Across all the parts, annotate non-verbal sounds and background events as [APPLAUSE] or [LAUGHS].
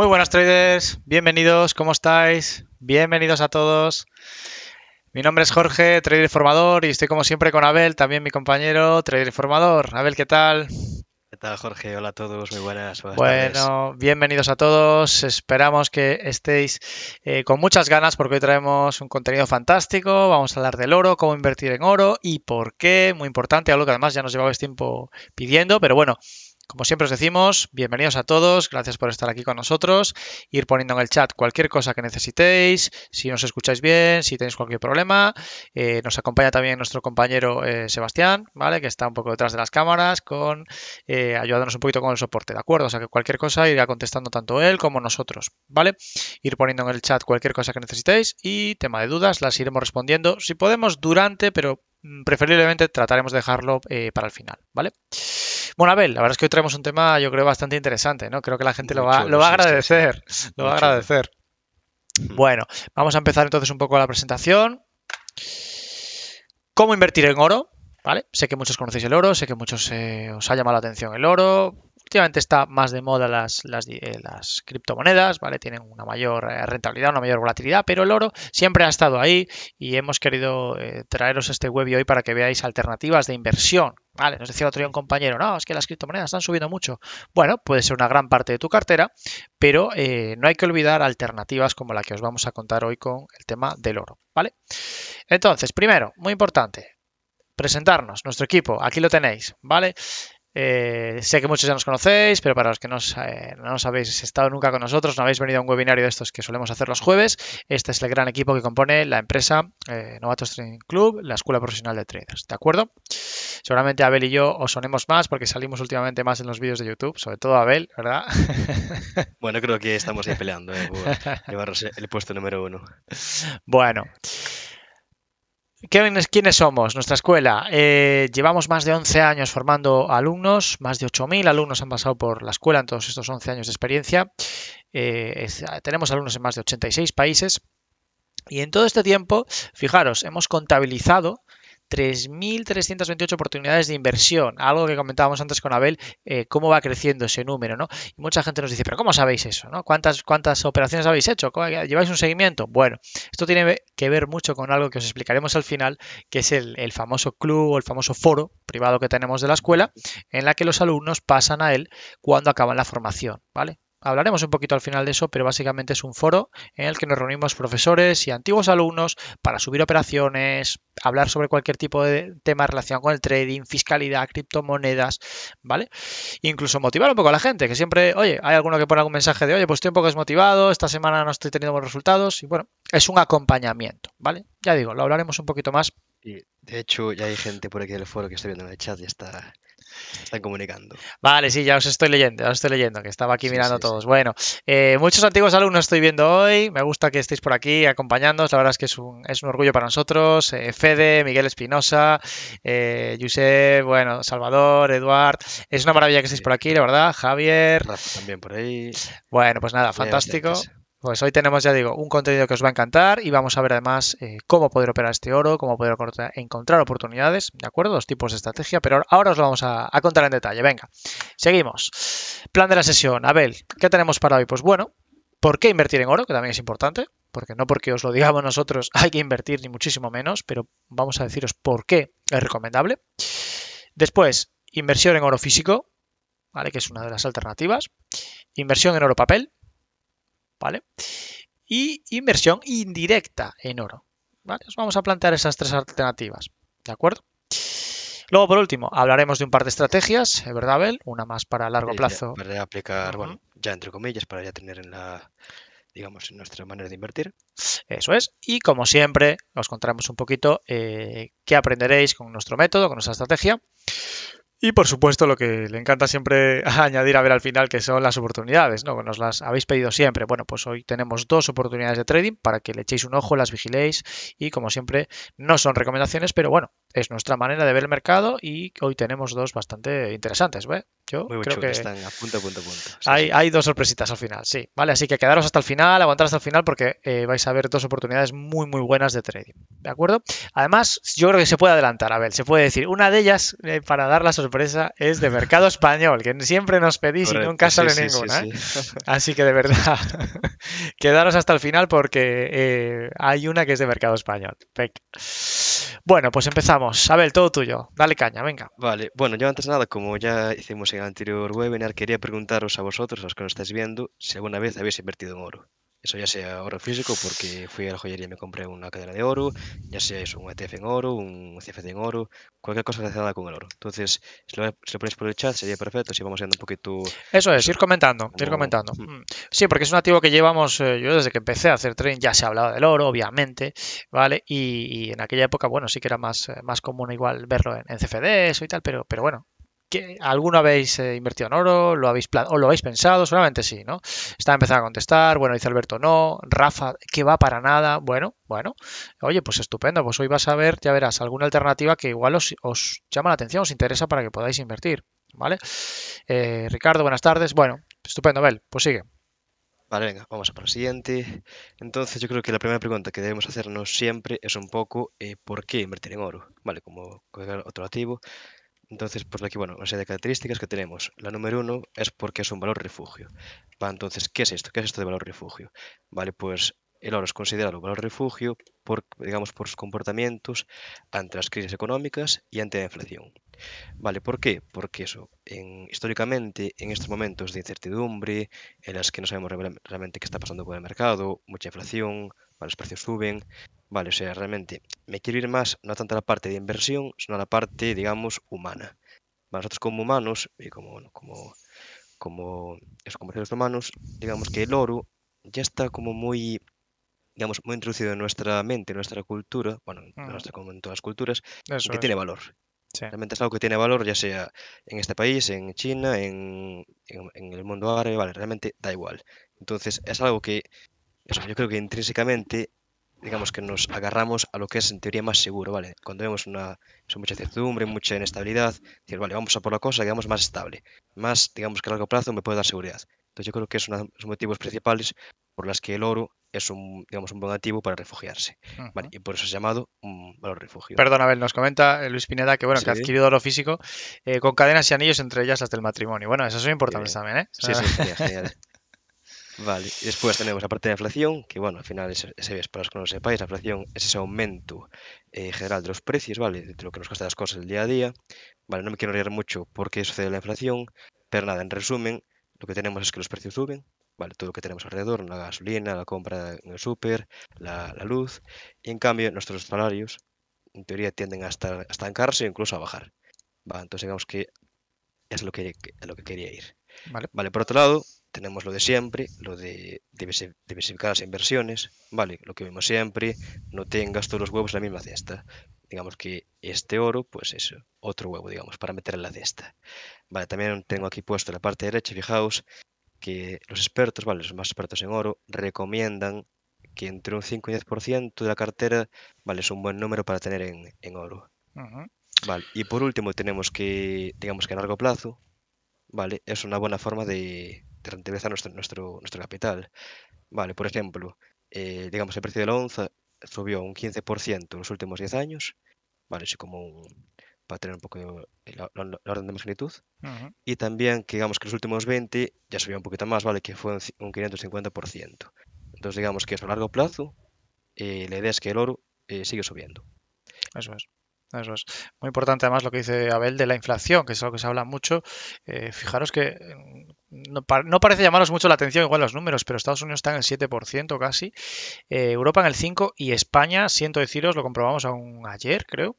Muy buenas traders, bienvenidos, ¿cómo estáis? Bienvenidos a todos. Mi nombre es Jorge, trader formador, y estoy como siempre con Abel, también mi compañero, trader formador. Abel, ¿qué tal? ¿Qué tal, Jorge? Hola a todos, muy buenas. bueno, bienvenidos a todos. Esperamos que estéis eh, con muchas ganas porque hoy traemos un contenido fantástico. Vamos a hablar del oro, cómo invertir en oro y por qué. Muy importante, algo que además ya nos llevabais tiempo pidiendo, pero bueno, como siempre os decimos, bienvenidos a todos, gracias por estar aquí con nosotros, ir poniendo en el chat cualquier cosa que necesitéis, si nos escucháis bien, si tenéis cualquier problema, eh, nos acompaña también nuestro compañero eh, Sebastián, ¿vale? Que está un poco detrás de las cámaras, con eh, ayudándonos un poquito con el soporte, ¿de acuerdo? O sea que cualquier cosa irá contestando tanto él como nosotros, ¿vale? Ir poniendo en el chat cualquier cosa que necesitéis y tema de dudas las iremos respondiendo, si podemos durante, pero Mm, preferiblemente trataremos de dejarlo eh, para el final, ¿vale? Bueno, Abel, la verdad es que hoy traemos un tema, yo creo, bastante interesante, ¿no? Creo que la gente lo va, a agradecer, lo va a agradecer. Bueno, vamos a empezar entonces un poco la presentación. ¿Cómo invertir en oro? ¿Vale? Sé que muchos conocéis el oro, sé que muchos eh, os ha llamado la atención el oro, Efectivamente está más de moda las, eh, criptomonedas, ¿vale? Tienen una mayor eh, rentabilidad, una mayor volatilidad, pero el oro siempre ha estado ahí y hemos querido eh, traeros este web hoy para que veáis alternativas de inversión. Vale, nos decía otro día un compañero, no, es que las criptomonedas están subiendo mucho. Bueno, puede ser una gran parte de tu cartera, pero no hay que olvidar alternativas como la que os vamos a contar hoy con el tema del oro, ¿vale? Entonces, primero, muy importante, presentarnos, nuestro equipo, aquí lo tenéis, ¿vale? Eh, sé que muchos ya nos conocéis, pero para los que no, eh, os habéis estado nunca con nosotros, no habéis venido a un webinario de estos que solemos hacer los jueves, este es el gran equipo que compone la empresa eh, Novatos Trading Club, la Escuela Profesional de Traders, ¿de acuerdo? Seguramente Abel y yo os sonemos más porque salimos últimamente más en los vídeos de YouTube, sobre todo Abel, ¿verdad? [LAUGHS] Bueno, creo que estamos ya peleando, llevarse el puesto número uno. Bueno. ¿Quiénes somos? Nuestra escuela. Eh, llevamos más de 11 años formando alumnos, más de 8.000 alumnos han pasado por la escuela en todos estos 11 años de experiencia. Eh, ah, tenemos alumnos en más de 86 países. Y en todo este tiempo, fijaros, hemos contabilizado 3.328 oportunidades de inversión, algo que comentábamos antes con Abel, eh, cómo va creciendo ese número, ¿no? Y mucha gente nos dice, pero ¿cómo sabéis eso? ¿no? ¿Cuántas, ¿Cuántas operaciones habéis hecho? ¿Lleváis un seguimiento? Bueno, esto tiene que ver mucho con algo que os explicaremos al final, que es el, el famoso club o el famoso foro privado que tenemos de la escuela, en la que los alumnos pasan a él cuando acaban la formación, ¿vale? Hablaremos un poquito al final de eso, pero básicamente es un foro en el que nos reunimos profesores y antiguos alumnos para subir operaciones, hablar sobre cualquier tipo de tema relacionado con el trading, fiscalidad, criptomonedas, ¿vale? Incluso motivar un poco a la gente, que siempre, oye, hay alguno que pone algún mensaje de, oye, pues estoy un poco desmotivado, esta semana no estoy teniendo buenos resultados, y bueno, es un acompañamiento, ¿vale? Ya digo, lo hablaremos un poquito más. Y de hecho, ya hay gente por aquí del foro que estoy viendo en el chat y está están comunicando. Vale, sí, ya os estoy leyendo, ya os estoy leyendo, que estaba aquí mirando todos. Bueno, eh, muchos antiguos alumnos estoy viendo hoy. Me gusta que estéis por aquí acompañándonos. La verdad es que es un, orgullo para nosotros. Eh, Fede, Miguel Espinosa, eh, bueno, Salvador, Eduard. Es una maravilla que estéis por aquí, la verdad. Javier. también por ahí. Bueno, pues nada, fantástico. Pues hoy tenemos, ya digo, un contenido que os va a encantar y vamos a ver además eh, cómo poder operar este oro, cómo poder encontrar oportunidades, ¿de acuerdo? Dos tipos de estrategia, pero ahora os lo vamos a, a contar en detalle. Venga, seguimos. Plan de la sesión. Abel, ¿qué tenemos para hoy? Pues bueno, ¿por qué invertir en oro? Que también es importante, porque no porque os lo digamos nosotros [LAUGHS] hay que invertir ni muchísimo menos, pero vamos a deciros por qué es recomendable. Después, inversión en oro físico, ¿vale? Que es una de las alternativas. Inversión en oro papel ¿vale? Y inversión indirecta en oro. Os vamos a plantear esas tres alternativas, ¿de acuerdo? Luego, por último, hablaremos de un par de estrategias, ¿verdad, Abel? Una más para largo plazo. Para aplicar, bueno, ya entre comillas, para ya tener en la, digamos, en nuestra manera de invertir. Eso es. Y como siempre, os contaremos un poquito eh, qué aprenderéis con nuestro método, con nuestra estrategia. Y por supuesto, lo que le encanta siempre [LAUGHS] añadir a ver al final, que son las oportunidades, ¿no? Que nos las habéis pedido siempre. Bueno, pues hoy tenemos dos oportunidades de trading para que le echéis un ojo, las vigiléis y como siempre, no son recomendaciones, pero bueno, es nuestra manera de ver el mercado y hoy tenemos dos bastante interesantes, ¿ve? Yo creo que están a punto, punto, punto. hay, dos sorpresitas al final, sí. Vale, así que quedaros hasta el final, aguantar hasta el final porque eh, vais a ver dos oportunidades muy, muy buenas de trading. ¿De acuerdo? Además, yo creo que se puede adelantar, a ver, se puede decir. Una de ellas, eh, para dar las es de Mercado Español, que siempre nos pedís y nunca sale ninguna. ¿eh? [LAUGHS] Así que de verdad, [LAUGHS] quedaros hasta el final porque eh, hay una que es de Mercado Español. Bueno, pues empezamos. Abel, todo tuyo. Dale caña, venga. Vale, bueno, yo antes nada, como ya hicimos en el anterior webinar, quería preguntaros a vosotros, a los que nos estáis viendo, si alguna vez habéis invertido en oro eso ya sea oro físico, porque fui a la joyería y me compré una cadena de oro, ya sea eso, un ETF en oro, un CFD en oro, cualquier cosa relacionada con el oro. Entonces, si lo, si lo ponéis por el chat sería perfecto, si vamos viendo un poquito... Eso es, ir comentando, ir comentando. Mm. Mm. Sí, porque es un activo que llevamos, eh, yo desde que empecé a hacer trading ya se hablaba del oro, obviamente, ¿vale? Y, en aquella época, bueno, sí que era más, eh, más común igual verlo en, cfd CFDs y tal, pero, pero bueno, ¿Alguno habéis eh, invertido en oro? ¿Lo habéis o lo habéis pensado? Solamente sí, ¿no? Está empezando a contestar. Bueno, dice Alberto, no. Rafa, que va para nada. Bueno, bueno. Oye, pues estupendo. Pues hoy vas a ver, ya verás, alguna alternativa que igual os, llama la atención, os interesa para que podáis invertir. ¿Vale? Eh, Ricardo, buenas tardes. Bueno, estupendo, Bel. Pues sigue. Vale, venga, vamos a por el siguiente. Entonces, yo creo que la primera pregunta que debemos hacernos siempre es un poco eh, por qué invertir en oro. Vale, como otro activo, entonces, pues aquí, bueno, una serie de características que tenemos. La número uno es porque es un valor refugio. Entonces, ¿qué es esto? ¿Qué es esto de valor refugio? Vale, pues el oro es considerado un valor refugio por, digamos, por sus comportamientos ante las crisis económicas y ante la inflación. Vale, ¿por qué? Porque eso, en, históricamente, en estos momentos de incertidumbre, en las que no sabemos realmente qué está pasando con el mercado, mucha inflación, los precios suben, vale, o sea, realmente me quiero ir más, no tanto a la parte de inversión, sino a la parte, digamos, humana. nosotros como humanos, y como, bueno, como, como, humanos, digamos que el oro ya está como muy digamos, muy introducido en nuestra mente, en nuestra cultura, bueno, en, mm. como en todas las culturas, que tiene valor. Realmente es algo que tiene valor, ya sea en este país, en China, en, en, en, el mundo árabe, vale, realmente da igual. Entonces, es algo que yo creo que intrínsecamente, digamos que nos agarramos a lo que es en teoría más seguro, ¿vale? Cuando vemos una, mucha incertidumbre, mucha inestabilidad, decir, vale, vamos a por la cosa, digamos, más estable, más, digamos, que a largo plazo me puede dar seguridad. Entonces yo creo que es uno de los motivos principales por los que el oro es un, digamos, un buen para refugiarse. y por eso es llamado un valor refugio. Perdón, Abel, nos comenta eh, Luis Pineda que bueno, que ha adquirido oro físico eh, con cadenas y anillos, entre ellas las del matrimonio. Bueno, eso son importantes también, ¿eh? Sí, sí, genial. Vale, después, tenemos la parte la inflación, que, bueno, al final, ese, ese para los que lo sepáis, la inflación es ese aumento eh, general de los precios, vale, de lo que nos cuesta las cosas el día a día. Vale, no me quiero liar mucho por qué sucede la inflación, pero nada, en resumen, lo que tenemos es que los precios suben, vale, todo lo que tenemos alrededor, la gasolina, la compra en el súper, la, luz, y en cambio nuestros salarios, en teoría, tienden a, estancarse o incluso a bajar. Vale, entonces digamos que es lo que, lo que quería ir. vale, por otro lado, tenemos lo de siempre, lo de diversificar las inversiones, ¿vale? Lo que vemos siempre, no tengas todos los huevos en la misma cesta. Digamos que este oro, pues es otro huevo, digamos, para meter en la cesta. Vale, también tengo aquí puesto la parte derecha, fijaos, que los expertos, ¿vale? Los más expertos en oro recomiendan que entre un 5 y 10% de la cartera, ¿vale? Es un buen número para tener en, oro. Vale, y por último tenemos que, digamos que a largo plazo, ¿vale? Es una buena forma de, de rentabiliza nuestro, nuestro, capital. Vale, por ejemplo, eh, digamos el precio de la onza subió un 15% en los últimos 10 años, vale, como un, para tener un poco la, orden de magnitud. Y también que digamos que los últimos 20 ya subió un poquito más, vale, que fue un, 550%. Entonces digamos que eso a largo plazo, eh, la idea es que el oro eh, sigue subiendo. Eso es. Muy importante además lo que dice Abel de la inflación, que es algo que se habla mucho. fijaros que no, parece llamaros mucho la atención igual los números, pero Estados Unidos está en el 7% casi, eh, Europa en el 5% y España, siento deciros, lo comprobamos aún ayer, creo,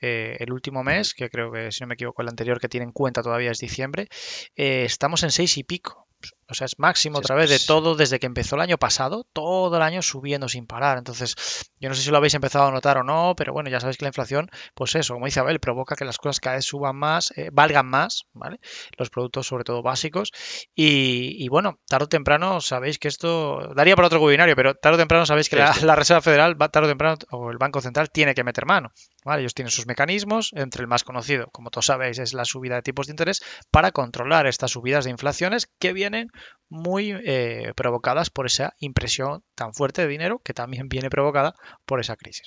eh, el último mes, que creo que si no me equivoco el anterior que tiene en cuenta todavía es diciembre, eh, estamos en 6 y pico. O sea, es máximo otra vez de todo desde que empezó el año pasado, todo el año subiendo sin parar. Entonces, yo no sé si lo habéis empezado a notar o no, pero bueno, ya sabéis que la inflación, pues eso, como dice Abel, provoca que las cosas cada vez suban más, eh, valgan más, ¿vale? Los productos, sobre todo básicos. Y, bueno, tarde o temprano sabéis que esto daría para otro webinario, pero tarde o temprano sabéis que la, Reserva Federal, tarde o temprano, o el Banco Central tiene que meter mano ellos tienen sus mecanismos, entre el más conocido, como todos sabéis, es la subida de tipos de interés, para controlar estas subidas de inflaciones que vienen muy eh, provocadas por esa impresión tan fuerte de dinero que también viene provocada por esa crisis.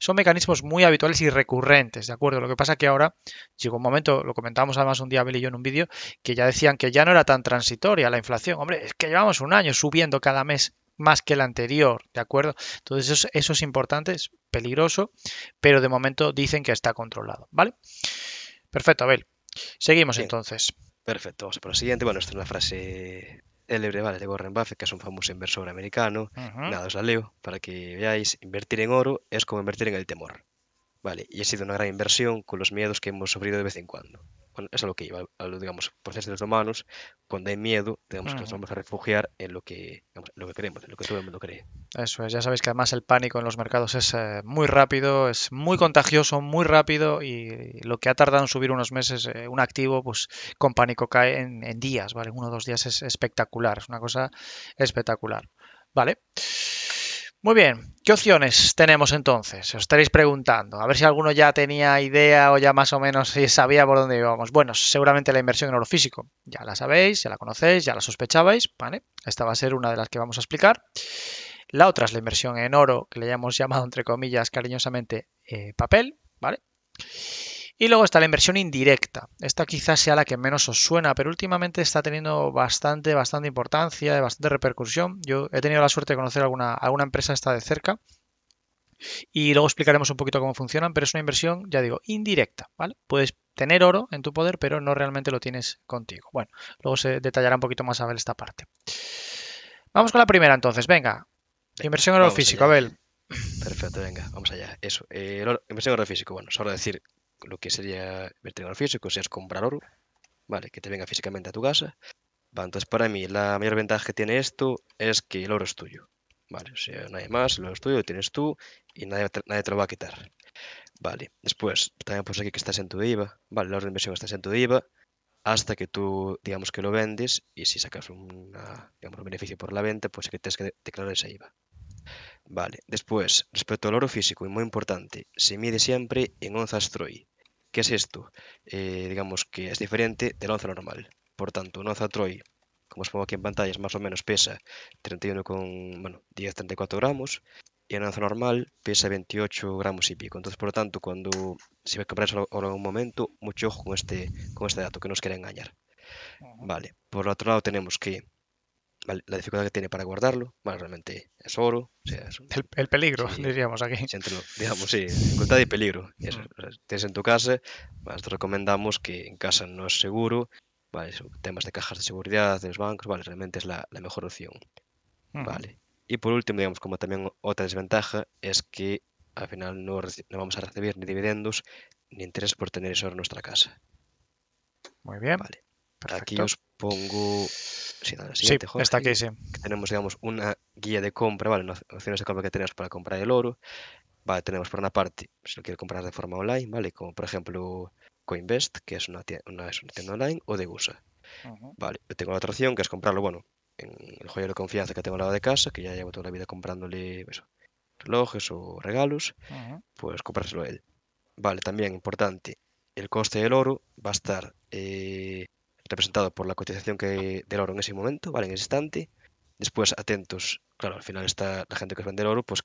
Son mecanismos muy habituales y recurrentes, ¿de acuerdo? Lo que pasa que ahora llegó un momento, lo comentamos además un día Abel y yo en un vídeo, que ya decían que ya no era tan transitoria la inflación. Hombre, es que llevamos un año subiendo cada mes más que el anterior, ¿de acuerdo? Entonces eso, es importante, es peligroso, pero de momento dicen que está controlado, ¿vale? Perfecto, Abel. Seguimos entonces. Perfecto, vamos por la siguiente. Bueno, esta es una frase célebre, ¿vale? De Warren Buffett, que es un famoso inversor americano. Nada, os la leo para que veáis. Invertir en oro es como invertir en el temor. Vale, y ha sido una gran inversión con los miedos que hemos sufrido de vez en cuando eso es lo que lleva los digamos, procesos de los humanos. Cuando hay miedo, tenemos que nos vamos a refugiar en lo que, digamos, en lo que queremos, en lo que todo el mundo cree. Eso es, ya sabéis que además el pánico en los mercados es eh, muy rápido, es muy contagioso, muy rápido y lo que ha tardado en subir unos meses eh, un activo, pues con pánico cae en, días, ¿vale? uno o dos días es espectacular, es una cosa espectacular. ¿Vale? Muy bien, ¿qué opciones tenemos entonces? Os estaréis preguntando, a ver si alguno ya tenía idea o ya más o menos [LAUGHS] sabía por dónde íbamos. Bueno, seguramente la inversión en oro físico, ya la sabéis, ya la conocéis, ya la sospechabais, ¿vale? Esta va a ser una de las que vamos a explicar. La otra es la inversión en oro, que le hayamos [LAUGHS] llamado, entre comillas, cariñosamente, eh, papel, ¿vale? Y luego está la inversión indirecta. Esta quizás sea la que menos os suena, pero últimamente está teniendo bastante, bastante importancia, bastante repercusión. Yo he tenido la suerte de conocer alguna, alguna empresa esta de cerca. Y luego explicaremos un poquito cómo funcionan, pero es una inversión, ya digo, indirecta, Puedes tener oro en tu poder, pero no realmente lo tienes contigo. Bueno, luego se detallará un poquito más Abel esta parte. Vamos con la primera entonces, venga. Inversión en oro físico, Abel. Perfecto, venga, vamos allá. Eso, eh, inversión en oro físico, bueno, solo decir lo que sería vertebrador físico, o sea, es comprar oro, ¿vale? Que te venga físicamente a tu casa. entonces, para mí, la mayor ventaja que tiene esto es que el oro es tuyo, ¿vale? O sea, nadie más, el oro es tuyo, lo tienes tú y nadie, nadie te lo va a quitar. Vale, después, también pues aquí que estás en tu IVA, ¿vale? la oro de inversión estás en tu IVA hasta que tú, digamos que lo vendes y si sacas un beneficio por la venta, pues que tienes que declarar esa IVA. Vale, después, respecto al oro físico, y muy importante, se mide siempre en onzas Troy. ¿Qué es esto? Eh, digamos que es diferente de la onza normal. Por tanto, una onza Troy, como os pongo aquí en pantalla, es más o menos pesa 31 con, bueno, 10, 34 gramos, y una onza normal pesa 28 gramos y pico. Entonces, por lo tanto, cuando, si a comprar oro en un momento, mucho ojo con este, con este dato, que no os quiera engañar. Vale, por otro lado tenemos que la, dificultad que tiene para guardarlo, vale, realmente es oro. O sea, el, peligro, diríamos aquí. digamos, sí, dificultad y peligro. tienes mm. en tu casa, más pues, te recomendamos que en casa no es seguro, vale, temas de cajas de seguridad, de los bancos, vale, realmente es la, mejor opción. Mm. Vale. Y por último, digamos, como también otra desventaja es que al final no, no vamos a recibir ni dividendos ni interés por tener eso en nuestra casa. Muy bien. Vale. Aquí os pongo. Sí, está aquí, sí. tenemos, digamos, una guía de compra, ¿vale? Opciones de compra que tenemos para comprar el oro. Vale, tenemos por una parte, si lo quieres comprar de forma online, ¿vale? Como por ejemplo Coinvest, que es una tienda, tienda online, o de USA. Vale, tengo la otra opción que es comprarlo, bueno, en el joyero de confianza que tengo al lado de casa, que ya llevo toda la vida comprándole relojes o regalos, pues comprárselo a él. Vale, también importante, el coste del oro va a estar eh, representado por la cotización que, del oro en ese momento, ¿vale? En ese instante. Después, atentos, claro, al final está la gente que vende el oro, pues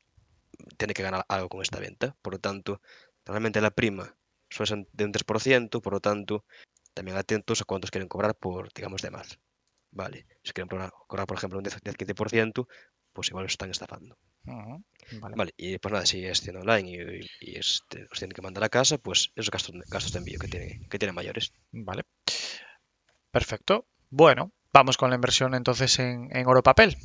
tiene que ganar algo con esta venta. Por lo tanto, normalmente la prima suele ser de un 3%, por lo tanto, también atentos a cuántos quieren cobrar por, digamos, de más. Vale, si quieren cobrar, por ejemplo, un 10-15%, pues igual están estafando. vale. y pues nada, si es tienda online y, este, os tienen que mandar a casa, pues esos gastos, gastos de envío que tienen, que tienen mayores. Vale, Perfecto. Bueno, vamos con la inversión entonces en, oro papel.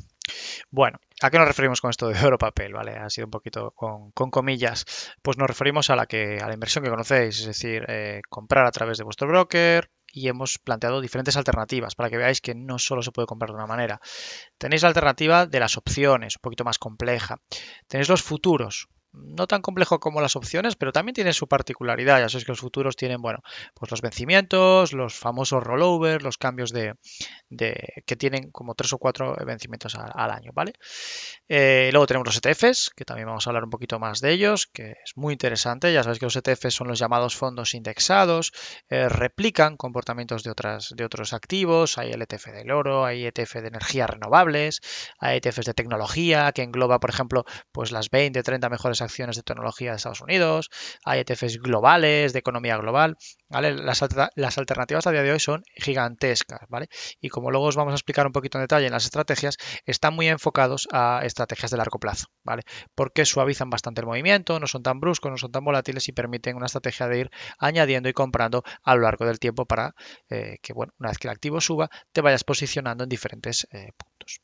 Bueno, ¿a qué nos referimos con esto de oro papel? ¿Vale? Ha sido un poquito con, comillas. Pues nos referimos a la que, a la inversión que conocéis, es decir, eh, comprar a través de vuestro broker, y hemos planteado diferentes alternativas para que veáis que no solo se puede comprar de una manera. Tenéis la alternativa de las opciones, un poquito más compleja. Tenéis los futuros, no tan complejo como las opciones, pero también tiene su particularidad. Ya sabéis que los futuros tienen, bueno, pues los vencimientos, los famosos rollovers, los cambios de, que tienen como tres o cuatro vencimientos al, año, ¿vale? Eh, luego tenemos los ETFs, que también vamos a hablar un poquito más de ellos, que es muy interesante. Ya sabéis que los ETFs son los llamados fondos indexados, eh, replican comportamientos de, otras, de otros activos. Hay el ETF del oro, hay ETF de energías renovables, hay ETFs de tecnología, que engloba, por ejemplo, pues las 20, 30 mejores acciones de tecnología de Estados Unidos, hay ETFs globales, de economía global, ¿vale? Las, alternativas a día de hoy son gigantescas, ¿vale? Y como luego os vamos a explicar un poquito en detalle en las estrategias, están muy enfocados a estrategias de largo plazo, ¿vale? Porque suavizan bastante el movimiento, no son tan bruscos, no son tan volátiles y permiten una estrategia de ir añadiendo y comprando a lo largo del tiempo para eh, que, bueno, una vez que el activo suba, te vayas posicionando en diferentes eh, puntos.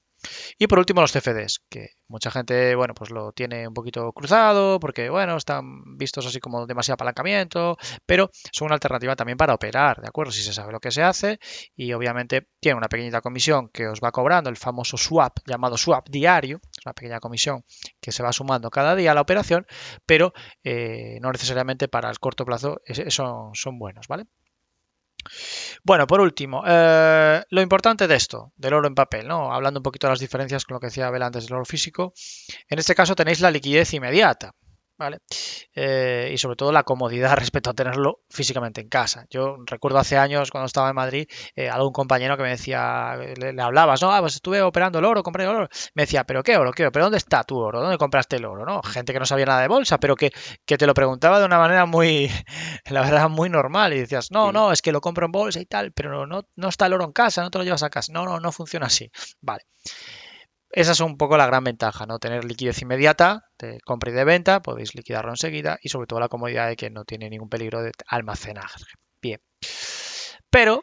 Y por último, los CFDs, que mucha gente, bueno, pues lo tiene un poquito cruzado, porque, bueno, están vistos así como demasiado apalancamiento, pero son una alternativa también para operar, ¿de acuerdo? Si se sabe lo que se hace y obviamente tiene una pequeñita comisión que os va cobrando el famoso swap, llamado swap diario, una pequeña comisión que se va sumando cada día a la operación, pero eh, no necesariamente para el corto plazo son, son buenos, ¿vale? Bueno, por último, eh, lo importante de esto, del oro en papel, ¿no? Hablando un poquito de las diferencias con lo que decía Abel antes del oro físico. En este caso tenéis la liquidez inmediata. Eh, y sobre todo la comodidad [LAUGHS] respecto a tenerlo físicamente en casa. Yo recuerdo hace años cuando estaba en Madrid, eh, algún compañero que me decía, le, hablabas, no, ah, pues estuve operando el oro, compré el oro. Me decía, pero qué oro, qué pero ¿dónde está tu oro? ¿Dónde compraste el oro? ¿No? Gente que no sabía nada de bolsa, pero que, te lo preguntaba de una manera muy, [LAUGHS] la verdad, muy normal. Y decías, no, no, es que lo compro en bolsa y tal, pero no, no está el oro en casa, no te lo llevas a casa. No, no, no funciona así. Vale. Esa es un poco la gran ventaja, ¿no? Tener liquidez inmediata de compra y de venta, podéis liquidarlo enseguida y sobre todo la comodidad de que no tiene ningún peligro de almacenaje. Bien. Pero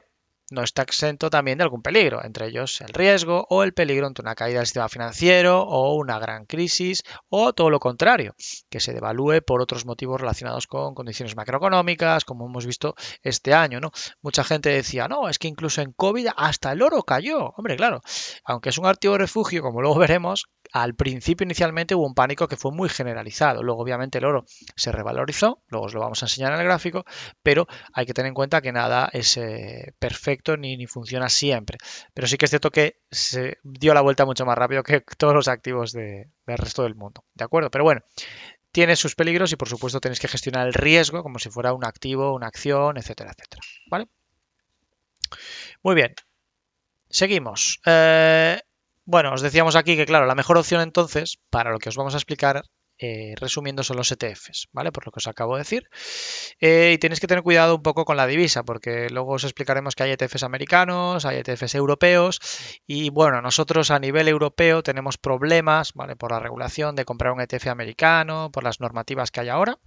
no está exento también de algún peligro, entre ellos el riesgo o el peligro ante una caída del sistema financiero o una gran crisis o todo lo contrario, que se devalúe por otros motivos relacionados con condiciones macroeconómicas, como hemos visto este año, ¿no? Mucha gente decía, "No, es que incluso en COVID hasta el oro cayó." Hombre, claro, aunque es un activo refugio, como luego veremos, al principio inicialmente hubo un pánico que fue muy generalizado. Luego obviamente el oro se revalorizó, luego os lo vamos a enseñar en el gráfico, pero hay que tener en cuenta que nada es eh, perfecto ni, funciona siempre. Pero sí que es cierto que se dio la vuelta mucho más rápido que [LAUGHS] todos los activos del resto del mundo. ¿De acuerdo? Pero bueno, tiene sus peligros y por supuesto tenéis que gestionar el riesgo como si fuera un activo, una acción, etcétera, etcétera. ¿Vale? Muy bien. Seguimos. Eh, bueno, os decíamos aquí que, claro, la mejor opción entonces, para lo que os vamos a explicar, eh, resumiendo, son los ETFs, ¿vale? Por lo que os acabo de decir. Eh, y tenéis que tener cuidado un poco con la divisa, porque luego os explicaremos que hay ETFs americanos, hay ETFs europeos, y bueno, nosotros a nivel europeo tenemos problemas, ¿vale? Por la regulación de comprar un ETF americano, por las normativas que hay ahora,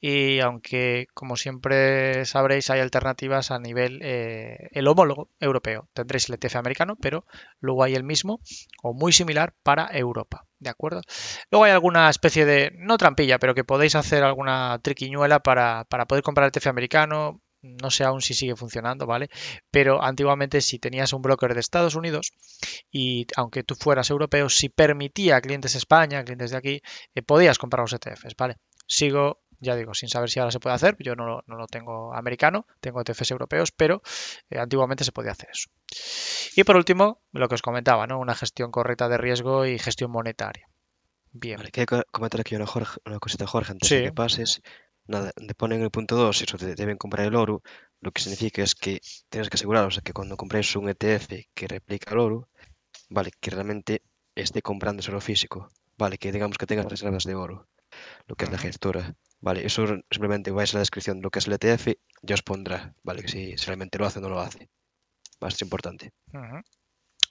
y aunque, como siempre sabréis, hay alternativas a nivel eh, el homólogo europeo. Tendréis el ETF americano, pero luego hay el mismo o muy similar para Europa, ¿De acuerdo? Luego hay alguna especie de, no trampilla, pero que podéis hacer alguna triquiñuela para, para poder comprar el americano. No sé aún si sigue funcionando, ¿vale? Pero antiguamente si tenías un broker de Estados Unidos y aunque tú fueras europeo, si permitía a clientes de España, clientes de aquí, eh, podías comprar los ETFs, ¿vale? Sigo ya digo, sin saber si ahora se puede hacer, yo no, lo tengo americano, tengo ETFs europeos, pero eh, antiguamente se podía hacer eso. Y por último, lo que os comentaba, ¿no? una gestión correcta de riesgo y gestión monetaria. Bien. Vale, quiero comentar aquí una, cosita, Jorge, antes de que pases. Nada, te ponen el punto 2, eso te deben comprar el oro, lo que significa es que tienes que aseguraros que cuando compréis un ETF que replica el oro, vale, que realmente esté comprando solo físico, vale, que digamos que tengas reservas de oro, lo que es la gestora. Vale, eso simplemente vais a la descripción de lo que es el ETF y os pondrá, ¿vale? si, realmente lo hace o no lo hace. Va a ser importante.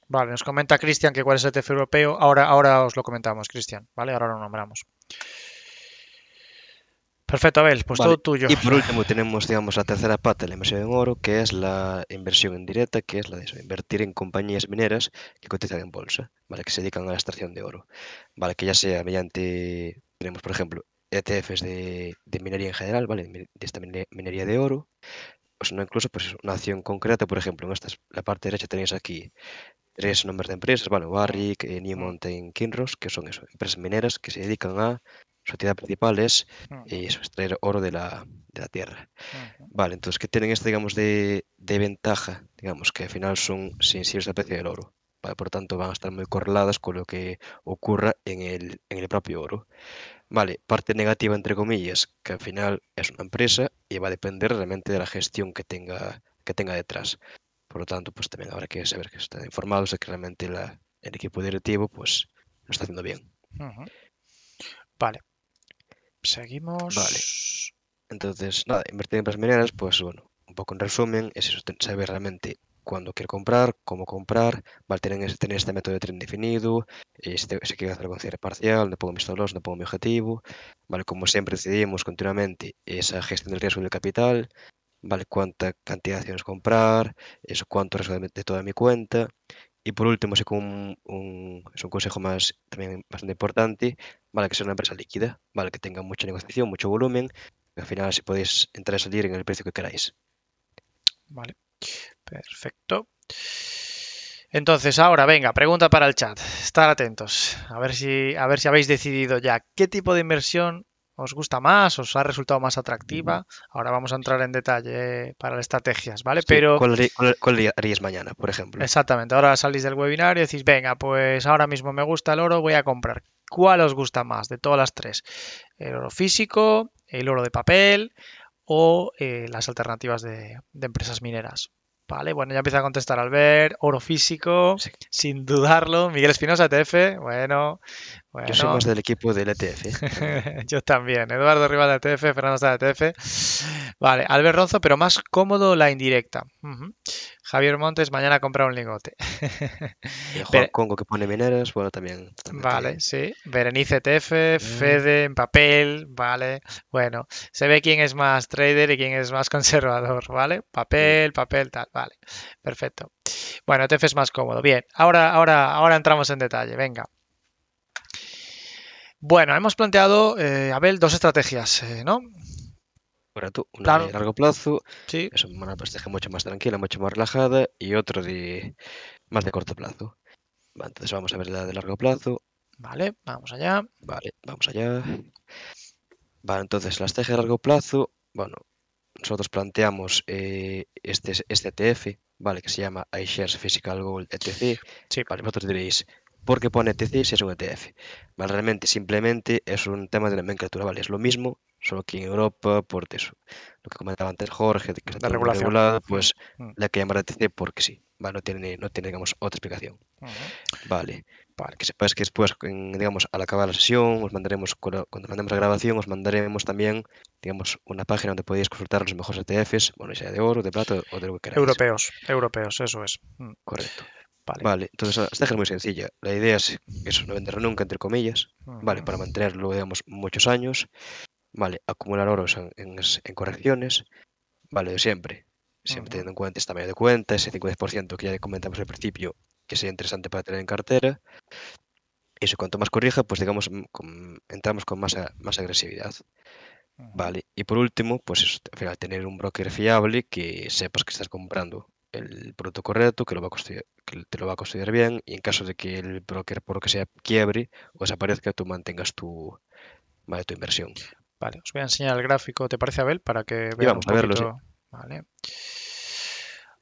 Vale, nos comenta Cristian que cuál es el ETF europeo. Ahora, ahora os lo comentamos, Cristian, ¿vale? Ahora lo nombramos. Perfecto, Abel, pues todo tuyo. Y por último tenemos, digamos, la tercera parte de la inversión en oro, que es la inversión indirecta, que es la de invertir en compañías mineras que cotizan en bolsa, ¿vale? Que se dedican a la extracción de oro, ¿vale? Que ya sea mediante, tenemos por ejemplo ETFs de, de, minería en general, ¿vale? De esta minería de oro. O sea, no incluso pues, una acción concreta, por ejemplo, en esta, la parte derecha tenéis aquí tres nombres de empresas, vale, Barrick, eh, New mm. Mountain, Kinross, que son eso, empresas mineras que se dedican a, su actividad principal es mm. eh, extraer oro de la, de la tierra. Vale, entonces, ¿qué tienen esto, digamos, de, de ventaja? Digamos, que al final son sensibles al precio del oro. por lo tanto, van a estar muy correladas con lo que ocurra en el, en el propio oro. Vale, parte negativa entre comillas, que al final es una empresa y va a depender realmente de la gestión que tenga, que tenga detrás. Por lo tanto, pues también habrá que saber que están informados de que realmente la, el equipo directivo pues lo está haciendo bien. Vale. Seguimos. Vale. Entonces, nada, invertir en empresas mineras, pues bueno, un poco en resumen, es eso, saber realmente cuándo quiero comprar, cómo comprar, vale, tener, tener este método de tren definido, este si, quiere quiero hacer algún cierre parcial, no pongo mis solos, no pongo mi objetivo, vale, como siempre decidimos continuamente esa gestión del riesgo del capital, vale, cuánta cantidad de acciones comprar, eso cuánto riesgo de, toda mi cuenta, y por último, un, es un consejo más también bastante importante, vale, que sea una empresa líquida, vale, que tenga mucha negociación, mucho volumen, y al final si podéis entrar y salir en el precio que queráis. Vale. Perfecto. Entonces, ahora, venga, pregunta para el chat. Estar atentos. A ver si, a ver si habéis decidido ya qué tipo de inversión os gusta más, os ha resultado más atractiva. Ahora vamos a entrar en detalle para las estrategias, ¿vale? Pero ¿cuál, cuál, día mañana, por ejemplo? Exactamente. Ahora salís del webinar y decís, venga, pues ahora mismo me gusta el oro, voy a comprar. ¿Cuál os gusta más de todas las tres? ¿El oro físico, el oro de papel o eh, las alternativas de empresas mineras? Vale, bueno, ya empieza a contestar Albert. Oro físico, sin dudarlo. Miguel Espinosa, TF. Bueno, yo soy del equipo del ETF. ¿eh? [LAUGHS] Yo también. Eduardo Rival de ETF, Fernando Sá ETF. Vale, Albert Ronzo, pero más cómodo la indirecta. Javier Montes, mañana compra un lingote. [LAUGHS] Juan Congo que pone mineros, bueno, también. Vale, sí. Berenice ETF, mm. Fede en papel, vale. Bueno, se ve quién es más trader y quién es más [LAUGHS] conservador, ¿vale? Papel, mm. papel, tal, vale. Perfecto. Bueno, ETF es más cómodo. Bien, ahora, ahora, ahora entramos en detalle. Venga. Bueno, hemos planteado, eh, Abel, dos estrategias, eh, ¿no? Bueno, tú, una de largo plazo, sí. es una estrategia mucho más tranquila, mucho más relajada, y otro de más de corto plazo. entonces vamos a ver la de largo plazo. Vale, vamos allá. Vale, vamos allá. Vale, entonces la estrategia de largo plazo, bueno, nosotros planteamos eh, este, ETF, este e ¿vale? Que se llama iShares Physical Gold ETF Sí. Vale, vosotros diréis, porque pone TC si es un ETF? Realmente, simplemente es un tema de nomenclatura, ¿vale? Es lo mismo, solo que en Europa, por eso. Lo que comentaba antes Jorge, que está regulación. pues mm. Mm. la que llamar TC porque sí. ¿vale? No tiene, no tiene, digamos, otra explicación. Vale. Para que sepáis que después, digamos, al acabar la sesión, os mandaremos, cuando mandemos la grabación, os mandaremos también, digamos, una página donde podéis consultar los mejores ETFs, bueno, sea de oro, de plata o de lo que queráis. Europeos, europeos, eso es. Mm. Correcto. Vale. entonces esta es muy sencilla. La idea es eso, no vender nunca, entre comillas, ¿vale? Para mantenerlo, digamos, muchos años, ¿vale? Acumular oros en, correcciones, ¿vale? De siempre. Siempre teniendo en cuenta esta media de cuenta, ese 50% que ya comentamos al principio, que sería interesante para tener en cartera. Eso, cuanto más corrija, pues digamos, mm, entramos con más, más agresividad. vale, y por último, pues al final tener un broker fiable que sepas que estás comprando el producto correcto, que lo va a, que te lo va a considerar bien y en caso de que el broker por lo que sea quiebre o desaparezca, tú mantengas tu, inversión. Vale, os voy a enseñar el gráfico, ¿te parece Abel? Para que veamos.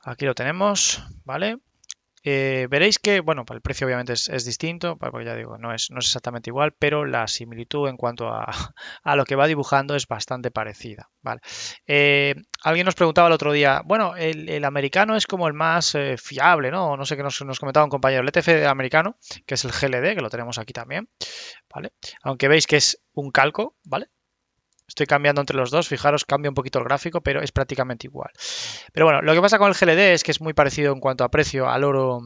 Aquí lo tenemos, ¿vale? Eh, veréis que, bueno, el precio obviamente es, distinto, porque ya digo, no es, no es exactamente igual, pero la similitud en cuanto a, [LAUGHS] lo que va dibujando es bastante parecida. ¿vale? Eh, alguien nos preguntaba el otro día, bueno, el, americano es como el más eh, fiable, ¿no? No sé qué nos, nos, comentaba un compañero, el ETF americano, que es el GLD, que lo tenemos aquí también, ¿vale? Aunque veis que es un calco, ¿vale? Estoy cambiando entre los dos, fijaros, cambia un poquito el gráfico, pero es prácticamente igual. Pero bueno, lo que pasa con el GLD es que es muy parecido en cuanto a precio al oro,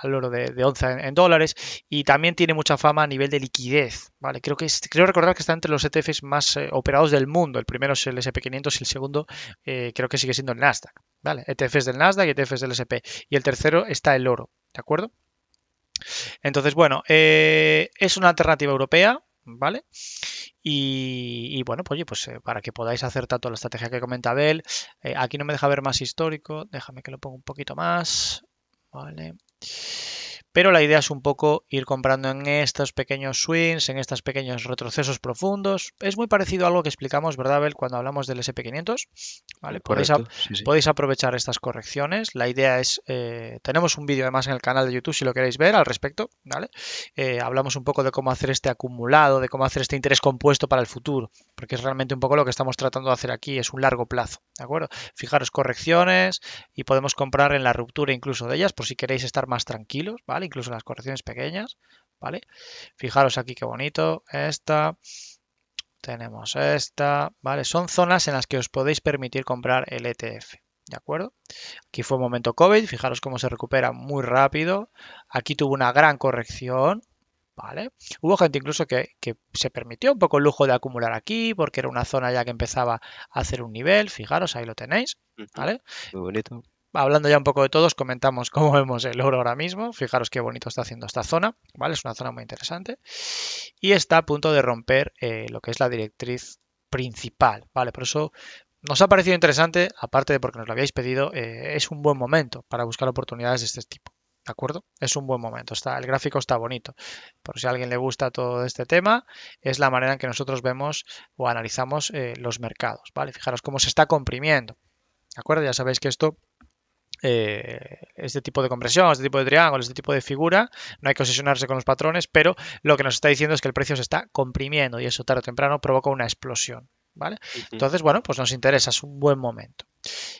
al oro de, 11 onza en, dólares y también tiene mucha fama a nivel de liquidez. ¿vale? Creo que recordar que está entre los ETFs más eh, operados del mundo. El primero es el SP500 y el segundo eh, creo que sigue siendo el Nasdaq. ¿vale? ETFs del Nasdaq y ETFs del SP. Y el tercero está el oro. ¿De acuerdo? Entonces, bueno, eh, es una alternativa europea, ¿vale? Y, bueno, pues, pues eh, para que podáis hacer tanto la estrategia que comenta Abel, eh, aquí no me deja ver más histórico, déjame que lo ponga un poquito más, ¿vale? vale pero la idea es un poco ir comprando en estos pequeños swings, en estos pequeños retrocesos profundos. Es muy parecido a algo que explicamos, ¿verdad, Abel, cuando hablamos del SP500? ¿Vale? Podéis, podéis, aprovechar estas correcciones. La idea es, eh, tenemos un vídeo además en el canal de YouTube si lo queréis ver al respecto, ¿vale? Eh, hablamos un poco de cómo hacer este acumulado, de cómo hacer este interés compuesto para el futuro, porque es realmente un poco lo que estamos tratando de hacer aquí, es un largo plazo, ¿de acuerdo? Fijaros correcciones y podemos comprar en la ruptura incluso de ellas por si queréis estar más tranquilos, ¿vale? incluso las correcciones pequeñas, ¿vale? Fijaros aquí qué bonito, esta, tenemos esta, ¿vale? Son zonas en las que os podéis permitir comprar el ETF, ¿de acuerdo? Aquí fue un momento COVID, fijaros cómo se recupera muy rápido, aquí tuvo una gran corrección, ¿vale? Hubo gente incluso que, que, se permitió un poco el lujo de acumular aquí, porque era una zona ya que empezaba a hacer un nivel, fijaros, ahí lo tenéis, ¿vale? Muy bonito hablando ya un poco de todos, comentamos [LAUGHS] cómo vemos el oro ahora mismo. Fijaros qué bonito está haciendo esta zona, ¿vale? Es una zona muy interesante. Y está a punto de romper eh, lo que es la directriz principal, ¿vale? Por eso nos ha parecido interesante, aparte de porque nos lo habíais pedido, eh, es un buen momento para buscar oportunidades de este tipo. ¿De acuerdo? Es un buen momento. Está, el gráfico está bonito. Por si a alguien le gusta todo este tema, es la manera en que nosotros vemos o analizamos eh, los mercados. ¿vale? Fijaros cómo se está comprimiendo. ¿De acuerdo? Ya sabéis que esto eh, este tipo de compresión, este tipo de triángulo, este tipo de figura. No hay que obsesionarse con los patrones, pero lo que nos está diciendo es que el precio se está comprimiendo y eso tarde o temprano provoca una explosión. ¿Vale? Entonces, bueno, pues nos interesa, es un buen momento.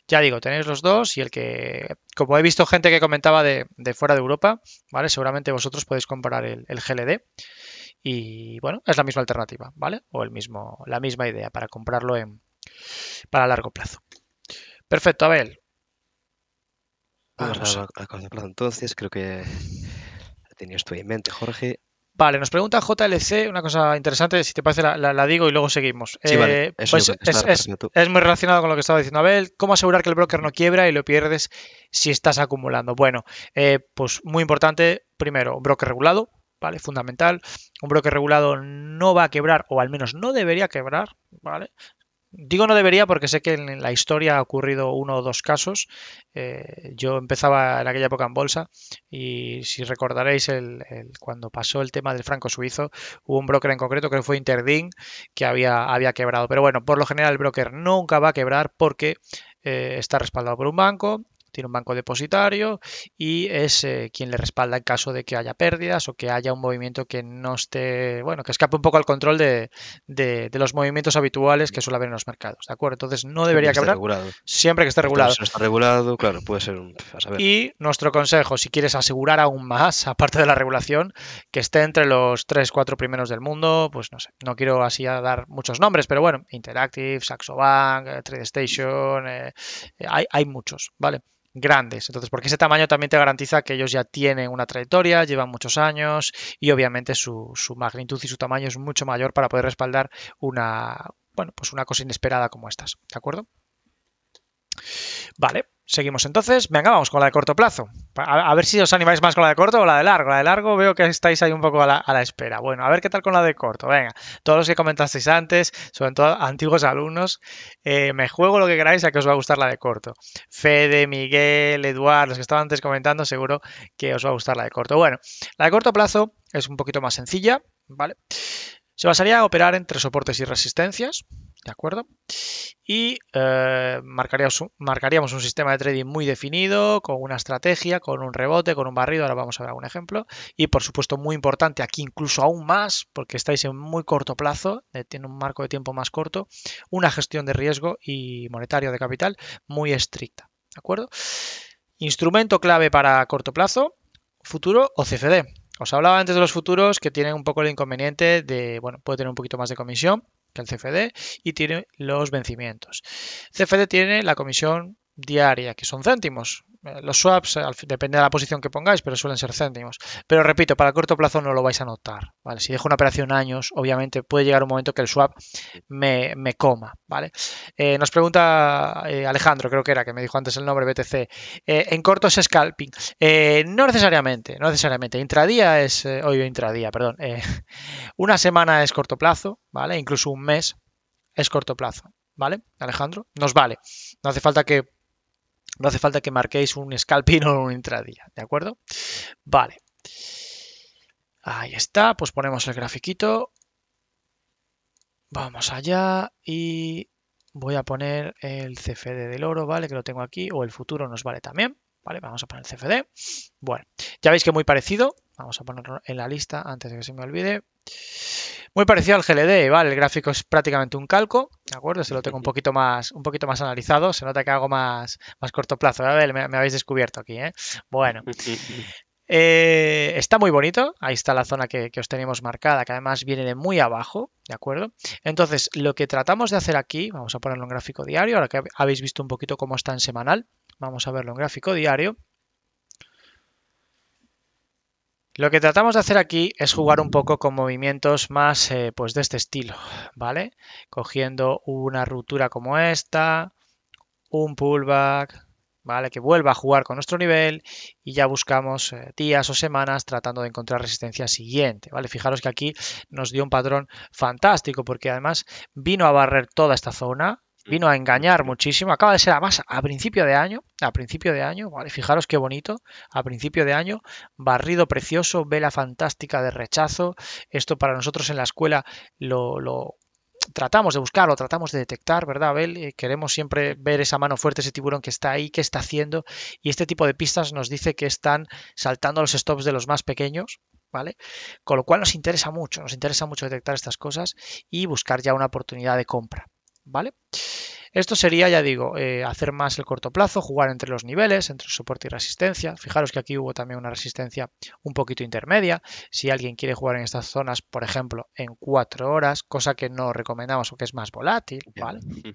Ya digo, tenéis los dos y el que, como he visto gente que comentaba de, fuera de Europa, ¿vale? Seguramente vosotros podéis comprar el, el, GLD y, bueno, es la misma alternativa, ¿vale? O el mismo, la misma idea para comprarlo en, para largo plazo. Perfecto, Abel. Ah, pues entonces, creo que tenido tú en mente, Jorge. Vale, nos pregunta JLC una cosa interesante, si te parece la, digo y luego seguimos. Eh, pues es, muy relacionado con lo que estaba diciendo Abel. ¿Cómo asegurar que el broker no quiebra y lo pierdes si estás acumulando? Bueno, eh, pues muy importante, primero, broker regulado, ¿vale? Fundamental. Un broker regulado no va a quebrar, o al menos no debería quebrar, ¿vale? Digo no debería porque sé que en la historia ha ocurrido uno o dos casos. Eh, yo empezaba en aquella época en bolsa y si recordaréis el, cuando pasó el tema del franco suizo, hubo un broker en concreto que fue Interding que había, había quebrado. Pero bueno, por lo general el broker nunca va a quebrar porque eh, está respaldado por un banco, tiene un banco depositario y es eh, quien le respalda en caso de que haya pérdidas o que haya un movimiento que no esté, bueno, que escape un poco al control de, los movimientos habituales que suele haber en los mercados, ¿de acuerdo? Entonces no debería que siempre que esté regulado. no está regulado, claro, puede ser un... Y nuestro consejo, si quieres asegurar aún más, [LAUGHS] aparte de la regulación, que esté entre los 3, 4 primeros del mundo, pues no sé, no quiero así dar muchos nombres, pero bueno, Interactive, Saxobank, eh, TradeStation, eh, hay, hay muchos, ¿vale? grandes. Entonces, porque ese tamaño también te garantiza que ellos ya tienen una trayectoria, llevan muchos años y obviamente su, su magnitud y su tamaño es mucho mayor para poder respaldar una, bueno, pues una cosa inesperada como estas. ¿De acuerdo? Vale, Seguimos entonces. Venga, vamos con la de corto plazo. A, ver si os animáis más con la de corto o la de largo. La de largo veo que estáis ahí un poco a la, espera. Bueno, a ver qué tal con la de corto. Venga, todos los que comentasteis antes, sobre todo antiguos alumnos, eh, me juego lo que queráis a que os va a gustar la de corto. Fede, Miguel, Eduardo, los que estaban antes comentando, seguro que os va a gustar la de corto. Bueno, la de corto plazo es un poquito más sencilla, ¿vale? Se basaría en operar entre soportes y resistencias, ¿De acuerdo? Y eh, marcaríamos, un sistema de trading muy definido, con una estrategia, con un rebote, con un barrido. Ahora vamos a ver algún ejemplo. Y por supuesto, muy importante, aquí incluso aún más, porque estáis en muy corto plazo, eh, tiene un marco de tiempo más corto, una gestión de riesgo y monetario de capital muy estricta. ¿De acuerdo? Instrumento clave para corto plazo, futuro o CFD. Os hablaba antes de los futuros que tienen un poco el inconveniente de, bueno, puede tener un poquito más de comisión, el CFD y tiene los vencimientos. CFD tiene la comisión diaria, que son céntimos. Eh, los swaps, eh, depende de la posición que pongáis, pero suelen ser céntimos. Pero repito, para el corto plazo no lo vais a notar. ¿vale? Si dejo una operación años, obviamente puede llegar un momento que el swap me, coma. ¿vale? Eh, nos pregunta Alejandro, creo que era, que me dijo antes el nombre BTC. ¿En corto es scalping? no necesariamente, no necesariamente. Intradía es, hoy oh, intradía, perdón. [LAUGHS] una semana es corto plazo, ¿vale? Incluso un mes es corto plazo. ¿Vale, Alejandro? Nos vale. No hace falta que no hace falta que marquéis un scalping o un intradía, ¿de acuerdo? Vale. Ahí está, pues ponemos el grafiquito. Vamos allá y voy a poner el CFD del oro, ¿vale? Que lo tengo aquí, o el futuro nos vale también, ¿vale? Vamos a poner el CFD. Bueno, ya veis que muy parecido. Vamos a ponerlo en la lista antes de que se me olvide. Muy parecido al GLD, ¿vale? El gráfico es prácticamente un calco, ¿de acuerdo? Se este lo tengo un poquito más, un poquito más analizado, se nota que hago más, más corto plazo, Me, habéis descubierto aquí, ¿eh? Bueno. [LAUGHS] Eh, está muy bonito, ahí está la zona que, os tenemos marcada, que además viene de muy abajo, ¿de acuerdo? Entonces, lo que tratamos de hacer aquí, vamos a ponerlo en gráfico diario, ahora que habéis visto un poquito cómo está en semanal, vamos a verlo en gráfico diario. Lo que tratamos de hacer aquí es jugar un poco con movimientos más eh, pues de este estilo, ¿vale? Cogiendo una ruptura como esta, un pullback, ¿vale? Que vuelva a jugar con nuestro nivel y ya buscamos eh, días o semanas tratando de encontrar resistencia siguiente, ¿vale? Fijaros que aquí nos dio un patrón fantástico porque además vino a barrer toda esta zona, vino a engañar muchísimo. Acaba de ser más a principio de año, a principio de año, vale, fijaros qué bonito, a principio de año, barrido precioso, vela fantástica de rechazo. Esto para nosotros en la escuela lo, tratamos de buscar, lo tratamos de detectar, ¿verdad, Abel? Eh, queremos siempre ver esa mano fuerte, ese tiburón que está ahí, que está haciendo. Y este tipo de pistas nos dice que están saltando los stops de los más pequeños, ¿vale? Con lo cual nos interesa mucho, nos interesa mucho detectar estas cosas y buscar ya una oportunidad de compra. ¿vale? Esto sería, ya digo, eh, hacer más el corto plazo, jugar entre los niveles, entre soporte y resistencia. Fijaros que aquí hubo también una resistencia un poquito intermedia. Si alguien quiere jugar en estas zonas, por ejemplo, en cuatro horas, cosa que no recomendamos porque es más volátil,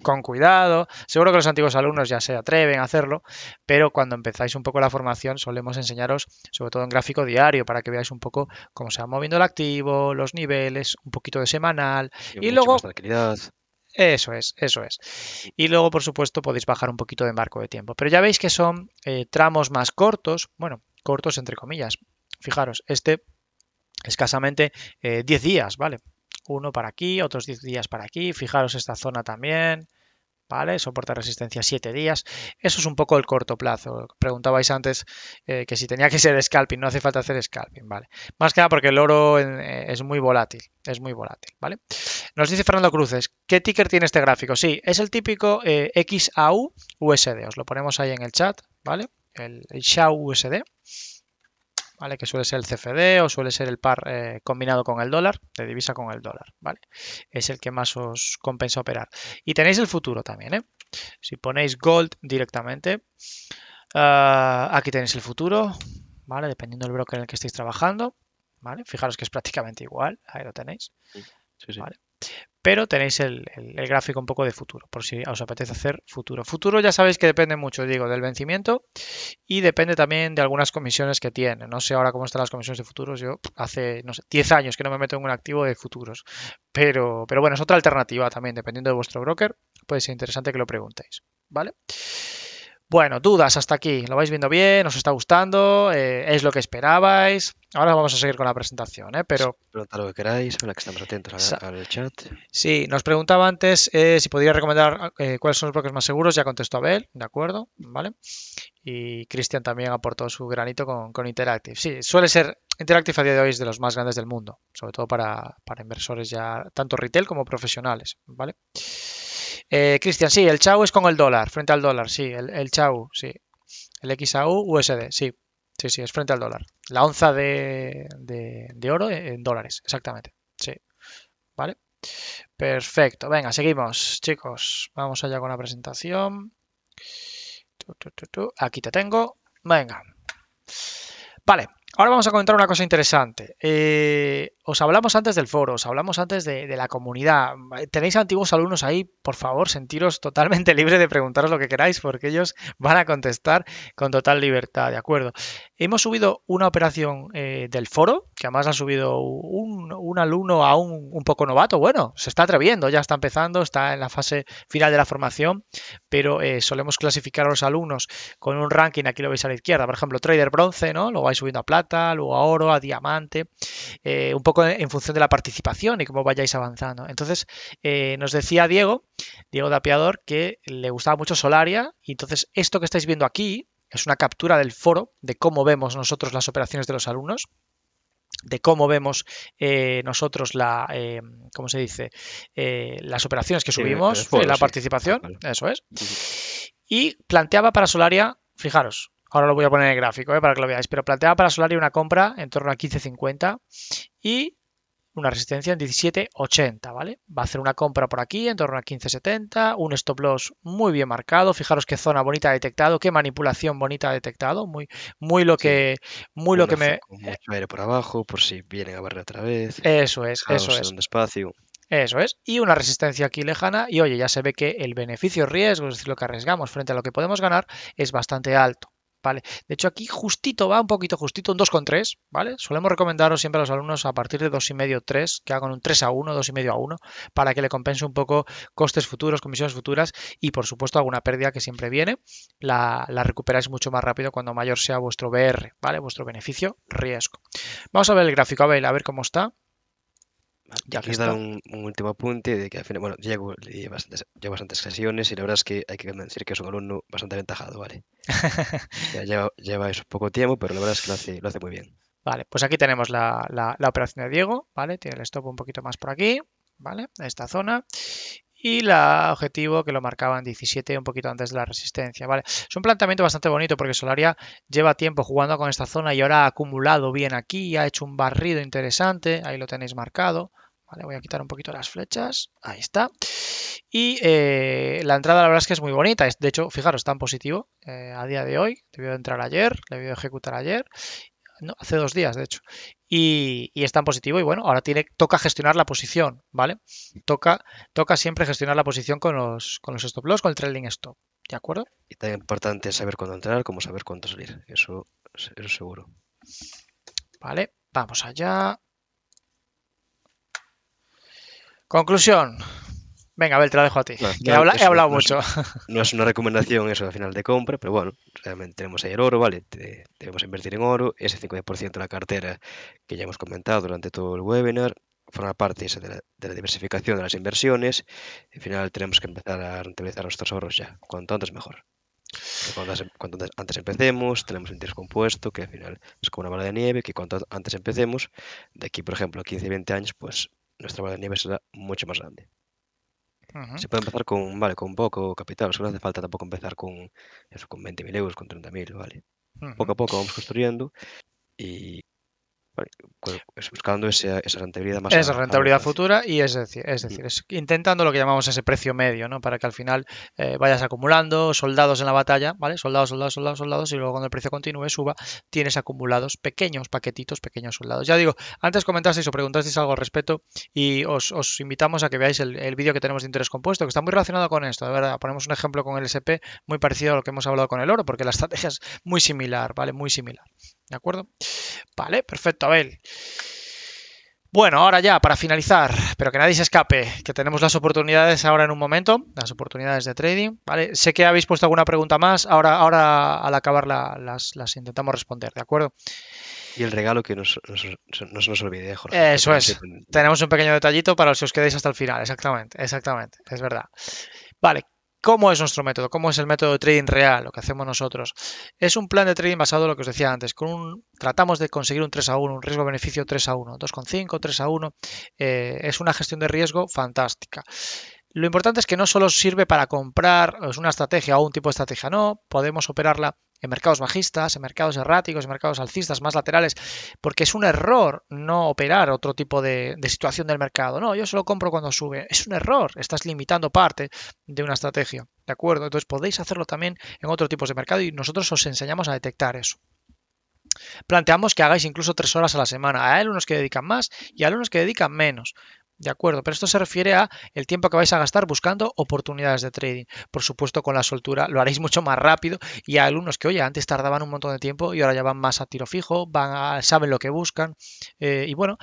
Con cuidado. Seguro que los antiguos alumnos ya se atreven a hacerlo, pero cuando empezáis un poco la formación solemos enseñaros, sobre todo en gráfico diario, para que veáis un poco cómo se va moviendo el activo, los niveles, un poquito de semanal. Y, y luego eso es, eso es. Y luego, por supuesto, podéis bajar un poquito de marco de tiempo. Pero ya veis que son eh, tramos más cortos, bueno, cortos entre comillas. Fijaros, este escasamente 10 eh, días, ¿vale? Uno para aquí, otros 10 días para aquí. Fijaros esta zona también. ¿vale? Soporta resistencia 7 días. Eso es un poco el corto plazo. Preguntabais antes eh, que si tenía que ser scalping, no hace falta hacer scalping, ¿vale? Más que nada porque el oro eh, es muy volátil, es muy volátil, ¿vale? Nos dice Fernando Cruces, ¿qué ticker tiene este gráfico? Sí, es el típico eh, XAU USD, os lo ponemos ahí en el chat, ¿vale? El, el XAU USD. ¿vale? Que suele ser el CFD o suele ser el par eh, combinado con el dólar, de divisa con el dólar, ¿vale? Es el que más os compensa operar. Y tenéis el futuro también, ¿eh? Si ponéis gold directamente, ah, aquí tenéis el futuro, ¿vale? Dependiendo del broker en el que estéis trabajando, ¿vale? Fijaros que es prácticamente igual, ahí lo tenéis pero tenéis el, gráfico un poco de futuro, por si os apetece hacer futuro. Futuro ya sabéis que depende mucho, digo, del vencimiento y depende también de algunas comisiones que tiene. No sé ahora cómo están las comisiones de futuros, yo hace, no 10 años que no me meto en un activo de futuros, pero, pero bueno, es otra alternativa también, dependiendo de vuestro broker, puede ser interesante que lo preguntéis, ¿vale? vale bueno, dudas hasta aquí. ¿Lo vais viendo bien? ¿Os está gustando? Eh, ¿Es lo que esperabais? Ahora vamos a seguir con la presentación, ¿eh? Pero... lo que queráis, que estamos atentos al chat. Sí, nos preguntaba antes eh, si podría recomendar eh, cuáles son los bloques más seguros. Ya contestó Abel, ¿de acuerdo? ¿Vale? Y Cristian también aportó su granito con, Interactive. Sí, suele ser... Interactive a día de hoy es de los más grandes del mundo, sobre todo para, inversores ya, tanto retail como profesionales, ¿vale? vale eh, Cristian, sí, el chau es con el dólar, frente al dólar, sí, el, chau, sí. El XAU USD, sí, Sí, sí, es frente al dólar. La onza de, de, oro en dólares, exactamente. Sí. ¿Vale? Perfecto. Venga, seguimos, chicos. Vamos allá con la presentación. Aquí te tengo. Venga. Vale. Ahora vamos a comentar una cosa interesante. Eh, os hablamos antes del foro, os hablamos antes de, la comunidad. Tenéis antiguos alumnos ahí, por favor, sentiros totalmente [LAUGHS] libres de preguntaros lo que queráis porque ellos van a contestar con total libertad, ¿de acuerdo? Hemos subido una operación eh, del foro, que además ha subido un, alumno aún un poco novato. Bueno, se está atreviendo, ya está empezando, está en la fase final de la formación, pero eh, solemos clasificar a los alumnos con un ranking, aquí lo veis a la izquierda, por ejemplo, trader bronce, ¿no? Lo vais subiendo a plata o a oro, a diamante, eh, un poco en función de la participación y cómo vayáis avanzando. Entonces, eh, nos decía Diego, Diego de Apiador, que le gustaba mucho Solaria y entonces esto que estáis viendo aquí es una captura del foro de cómo vemos nosotros las operaciones de los alumnos de cómo vemos eh, nosotros la, se dice? las operaciones que subimos, la participación, eso es. Y planteaba para Solaria, fijaros, Ahora lo voy a poner en el gráfico eh, para que lo veáis. Pero planteaba para Solari una compra en torno a 15.50 y una resistencia en 17.80, ¿vale? Va a hacer una compra por aquí en torno a 15.70, un stop loss muy bien marcado, fijaros qué zona bonita ha detectado, qué manipulación bonita ha detectado, muy muy lo que muy lo que me mucho aire por abajo por si vienen a barrer otra vez. Eso es, eso es. Despacio. Eso es, y una resistencia aquí lejana y oye, ya se ve que el beneficio riesgo, es decir, lo que arriesgamos frente a lo que podemos ganar es bastante alto. Vale. De hecho, aquí justito va, un poquito justito, un 2,3, ¿vale? Solemos recomendaros siempre a los alumnos a partir de 2,5, 3, que hagan un 3 a 1, 2,5 a 1, para que le compense un poco costes futuros, comisiones futuras y, por supuesto, alguna pérdida que siempre viene. La, la recuperáis mucho más rápido cuando mayor sea vuestro BR, ¿vale? Vuestro beneficio riesgo. Vamos a ver el gráfico, a ver, a ver cómo está. Ya que un, último apunte de que al final, bueno, yo llevo, bastantes, sesiones y la verdad es que hay que decir que es un alumno bastante aventajado, ¿vale? [LAUGHS] ya lleva, eso poco tiempo, pero la verdad es que lo hace, lo hace muy bien. Vale, pues aquí tenemos la, operación de Diego, ¿vale? Tiene el stop un poquito más por aquí, ¿vale? Esta zona y el objetivo que lo marcaban 17 un poquito antes de la resistencia. ¿vale? Es un planteamiento bastante bonito porque Solaria lleva tiempo jugando con esta zona y ahora ha acumulado bien aquí, ha hecho un barrido interesante, ahí lo tenéis marcado voy a quitar un poquito las flechas. Ahí está. Y eh, la entrada la verdad es que es muy bonita. De hecho, fijaros, en positivo eh, a día de hoy. Debió entrar ayer, debió ejecutar ayer. hace dos días, de hecho. Y, y, es tan positivo. Y bueno, ahora tiene, toca gestionar la posición, ¿vale? Toca, toca siempre gestionar la posición con los, con los stop loss, con el trailing stop. ¿De acuerdo? Y tan importante saber cuándo entrar como saber cuándo salir. Eso, es seguro. Vale, vamos allá. Conclusión. Venga, Abel, te la dejo a ti. he hablado mucho. no es una recomendación eso al final de compra, pero bueno, realmente tenemos ahí el oro, ¿vale? Debemos invertir en oro, ese 50% de la cartera que ya hemos comentado durante todo el webinar, forma parte de la, diversificación de las inversiones. Al final tenemos que empezar a rentabilizar nuestros ahorros ya, cuanto antes mejor. Cuanto, antes empecemos, tenemos un interés compuesto, que al final es como una bola de nieve, que cuanto antes empecemos, de aquí, por ejemplo, a 15, 20 años, pues nuestra bola de nieve será mucho más grande. Se puede empezar con, vale, con poco capital, Solo hace falta tampoco empezar con eso, con 20.000 euros, con 30.000, ¿vale? Poco a poco vamos construyendo y pues, pues buscando esa rentabilidad más esa rentabilidad futura y es decir es mm. decir intentando lo que llamamos ese precio medio no para que al final eh, vayas acumulando soldados en la batalla vale soldados soldados soldados soldados y luego cuando el precio continúe suba tienes acumulados pequeños paquetitos pequeños soldados ya digo antes comentasteis o preguntasteis algo al respecto y os, invitamos a que veáis el, el vídeo que tenemos de interés compuesto que está muy relacionado con esto de verdad ponemos un ejemplo con el SP muy parecido a lo que hemos hablado con el oro porque la estrategia es muy similar vale muy similar ¿De acuerdo? Vale, perfecto, Abel. Bueno, ahora ya, para finalizar, pero que nadie se escape, que tenemos las oportunidades ahora en un momento, las oportunidades de trading, ¿vale? Sé que habéis puesto alguna pregunta más, ahora, ahora al acabar las, intentamos responder, ¿de acuerdo? Y el regalo que nos, nos, olvide, Jorge. Eso es, tenemos un pequeño detallito para los que os quedéis hasta el final, exactamente, exactamente, es verdad. Vale, ¿Cómo es nuestro método? ¿Cómo es el método de trading real? Lo que hacemos nosotros. Es un plan de trading basado en lo que os decía antes. tratamos de conseguir un 3 a 1, un riesgo-beneficio 3 a 1, 2,5, 3 a 1. Eh, es una gestión de riesgo fantástica. Lo importante es que no solo sirve para comprar, una estrategia o un tipo de estrategia, no, podemos operarla en mercados bajistas, en mercados erráticos, en mercados alcistas, más laterales, porque es un error no operar otro tipo de, situación del mercado. No, yo solo compro cuando sube. Es un error, estás limitando parte de una estrategia. ¿De acuerdo? Entonces podéis hacerlo también en otros tipos de mercado y nosotros os enseñamos a detectar eso. Planteamos que hagáis incluso tres horas a la semana. Hay alumnos que dedican más y alumnos que dedican menos. ¿De acuerdo? Pero esto se refiere a el tiempo que vais a gastar buscando oportunidades de trading. Por supuesto, con la soltura lo haréis [LAUGHS] mucho más rápido y a alumnos que, oye, antes tardaban un montón de tiempo y ahora ya van más a tiro fijo, van a, saben lo que buscan eh, y bueno,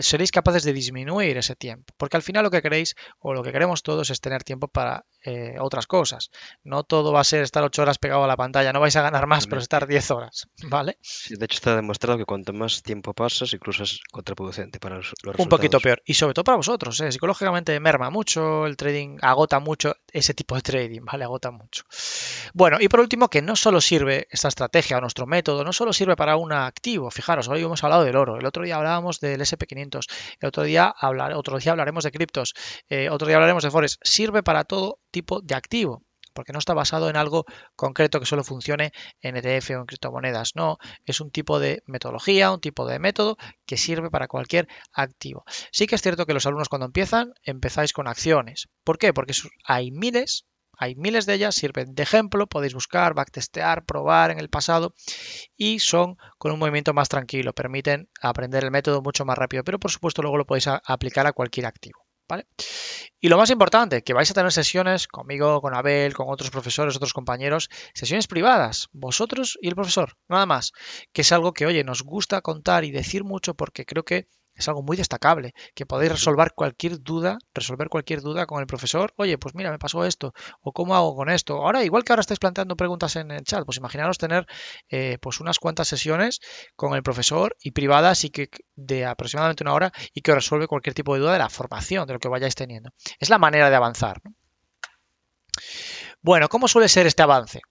seréis capaces de disminuir ese tiempo. Porque al final lo que queréis o lo que queremos todos es tener tiempo para eh, otras cosas. No todo va a ser estar 8 horas pegado a la pantalla, no vais a ganar más, pero estar 10 horas, ¿vale? de hecho está demostrado que cuanto más tiempo pasas, incluso es contraproducente para los resultados. Un poquito peor, y sobre todo para vosotros, ¿eh? psicológicamente merma mucho, el trading agota mucho, ese tipo de trading, ¿vale? Agota mucho. Bueno, y por último, que no solo sirve esta estrategia o nuestro método, no solo sirve para un activo, fijaros, hoy hemos hablado del oro, el otro día hablábamos del SP500, el otro día, hablar, otro día hablaremos de criptos, eh, otro día hablaremos de forex, sirve para todo tipo de activo porque no está basado en algo concreto que solo funcione en ETF o en criptomonedas. No, es un tipo de metodología, un tipo de método que sirve para cualquier activo. Sí que es cierto que los alumnos cuando empiezan, empezáis con acciones. ¿Por qué? Porque hay miles. Hay miles de ellas, sirven de ejemplo, podéis buscar, backtestear, probar en el pasado y son con un movimiento más tranquilo, permiten aprender el método mucho más rápido, pero por supuesto luego lo podéis aplicar a cualquier activo. Y lo más importante, que vais a tener sesiones conmigo, con Abel, con otros profesores, otros compañeros, sesiones privadas, vosotros y el profesor, nada más, que es algo que, oye, nos gusta contar y decir mucho porque creo que es algo muy destacable, que podéis resolver cualquier duda, resolver cualquier duda con el profesor, oye, pues mira, me pasó esto, o cómo hago con esto. Ahora, igual que ahora estáis planteando preguntas en el chat, pues imaginaros tener eh, pues unas cuantas sesiones con el profesor y privadas y que de aproximadamente una hora y que resuelve cualquier tipo de duda de la formación, de lo que vayáis teniendo. Es la manera de avanzar. Bueno, ¿cómo suele ser este avance?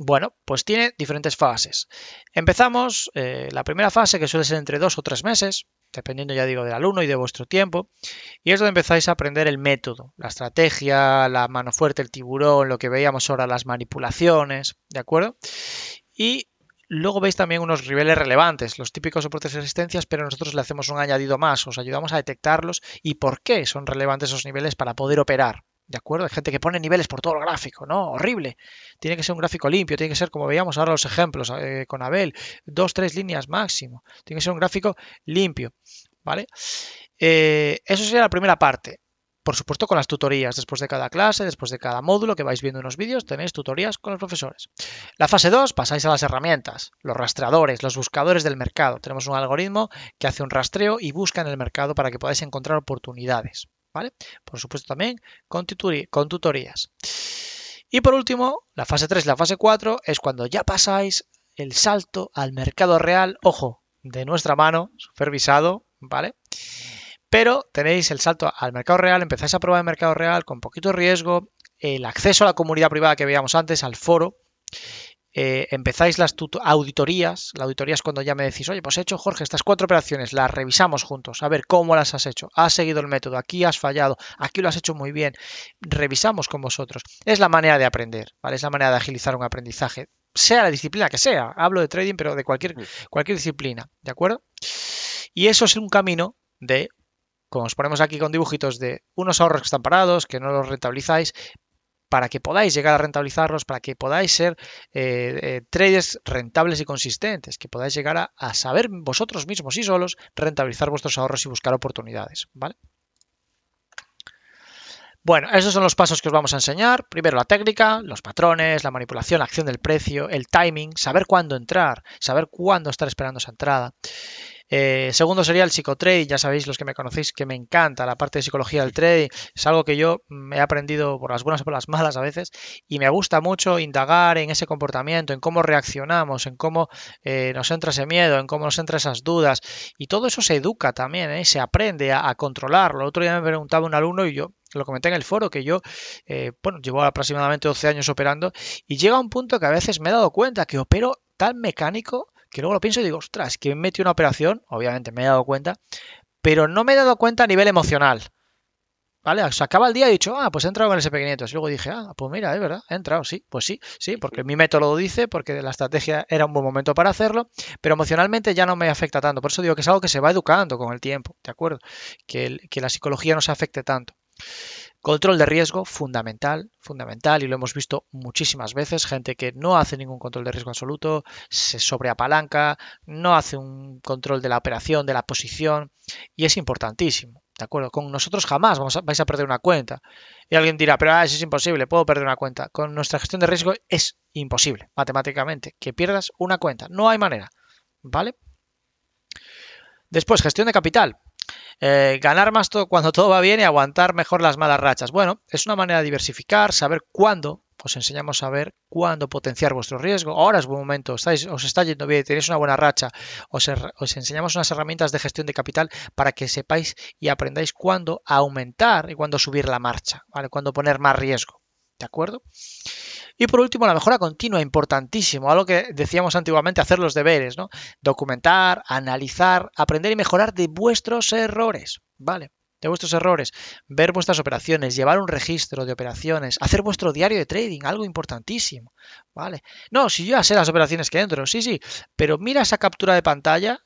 Bueno, pues tiene diferentes fases. Empezamos eh, la primera fase que suele ser entre dos o tres meses, dependiendo ya digo del alumno y de vuestro tiempo, y es donde empezáis a aprender el método, la estrategia, la mano fuerte, el tiburón, lo que veíamos ahora, las manipulaciones, ¿de acuerdo? Y luego veis también unos niveles relevantes, los típicos soportes y resistencias, pero nosotros le hacemos un añadido más, os ayudamos a detectarlos y por qué son relevantes esos niveles para poder operar, ¿De acuerdo? Hay gente que pone niveles por todo el gráfico, ¿no? Horrible. Tiene que ser un gráfico limpio, tiene que ser, como veíamos ahora los ejemplos eh, con Abel, dos, tres líneas máximo. Tiene que ser un gráfico limpio, ¿vale? Eh, eso sería la primera parte. Por supuesto, con las tutorías, después de cada clase, después de cada módulo que vais viendo en los vídeos, tenéis tutorías con los profesores. La fase 2, pasáis a las herramientas, los rastreadores, los buscadores del mercado. Tenemos un algoritmo que hace un rastreo y busca en el mercado para que podáis encontrar oportunidades. ¿vale? Por supuesto también con, tutorías. Y por último, la fase 3 y la fase 4 es cuando ya pasáis el salto al mercado real, ojo, de nuestra mano, supervisado, ¿vale? Pero tenéis el salto al mercado real, empezáis a probar el mercado real con poquito riesgo, el acceso a la comunidad privada que veíamos antes, al foro, eh, empezáis las auditorías. La auditoría es cuando ya me decís, oye, pues he hecho, Jorge, estas cuatro operaciones, las revisamos juntos, a ver cómo las has hecho. Has seguido el método, aquí has fallado, aquí lo has hecho muy bien. Revisamos con vosotros. Es la manera de aprender, ¿vale? Es la manera de agilizar un aprendizaje, sea la disciplina que sea. Hablo de trading, pero de cualquier, cualquier disciplina, ¿de acuerdo? Y eso es un camino de como os ponemos aquí con dibujitos de unos ahorros que están parados, que no los rentabilizáis, para que podáis llegar a rentabilizarlos, para que podáis ser eh, eh traders rentables y consistentes, que podáis llegar a, saber vosotros mismos y solos rentabilizar vuestros ahorros y buscar oportunidades, ¿vale? Bueno, esos son los pasos que os vamos a enseñar. Primero la técnica, los patrones, la manipulación, la acción del precio, el timing, saber cuándo entrar, saber cuándo estar esperando esa entrada. Eh, segundo sería el psicotrade, ya sabéis los que me conocéis que me encanta la parte de psicología del trade, es algo que yo me he aprendido por las buenas o por las malas a veces y me gusta mucho indagar en ese comportamiento, en cómo reaccionamos, en cómo eh, nos entra ese miedo, en cómo nos entra esas dudas y todo eso se educa también, ¿eh? se aprende a, controlarlo. otro día me preguntaba un alumno y yo lo comenté en el foro, que yo, bueno, llevo aproximadamente 12 años operando y llega un punto que a veces me he dado cuenta que opero tan mecánico que luego lo pienso y digo, ostras, que me metí una operación, obviamente me he dado cuenta, pero no me he dado cuenta a nivel emocional. ¿Vale? se acaba el día y he dicho, ah, pues he entrado con el sp Y luego dije, ah, pues mira, es verdad, he entrado, sí, pues sí, sí, porque mi método lo dice, porque la estrategia era un buen momento para hacerlo, pero emocionalmente ya no me afecta tanto. Por eso digo que es algo que se va educando con el tiempo, ¿de acuerdo? Que, que la psicología no se afecte tanto. Control de riesgo, fundamental, fundamental, y lo hemos visto muchísimas veces, gente que no hace ningún control de riesgo absoluto, se sobreapalanca, no hace un control de la operación, de la posición, y es importantísimo. ¿De acuerdo? Con nosotros jamás vais a perder una cuenta. Y alguien dirá, pero ah, eso es imposible, puedo perder una cuenta. Con nuestra gestión de riesgo es imposible, matemáticamente, que pierdas una cuenta. No hay manera. ¿Vale? Después, gestión de capital. Eh, ganar más cuando todo va bien y aguantar mejor las malas rachas. Bueno, es una manera de diversificar, saber cuándo. Os enseñamos a ver cuándo potenciar vuestro riesgo. Ahora es buen momento, estáis, os está yendo bien, tenéis una buena racha. Os, er, os enseñamos unas herramientas de gestión de capital para que sepáis y aprendáis cuándo aumentar y cuándo subir la marcha, ¿vale? cuándo poner más riesgo. ¿De acuerdo? Y por último, la mejora continua, importantísimo, algo que decíamos antiguamente, hacer los deberes, ¿no? Documentar, analizar, aprender y mejorar de vuestros errores, ¿vale? De vuestros errores, ver vuestras operaciones, llevar un registro de operaciones, hacer vuestro diario de trading, algo importantísimo, ¿vale? No, si yo ya sé las operaciones que entro, sí, sí, pero mira esa captura de pantalla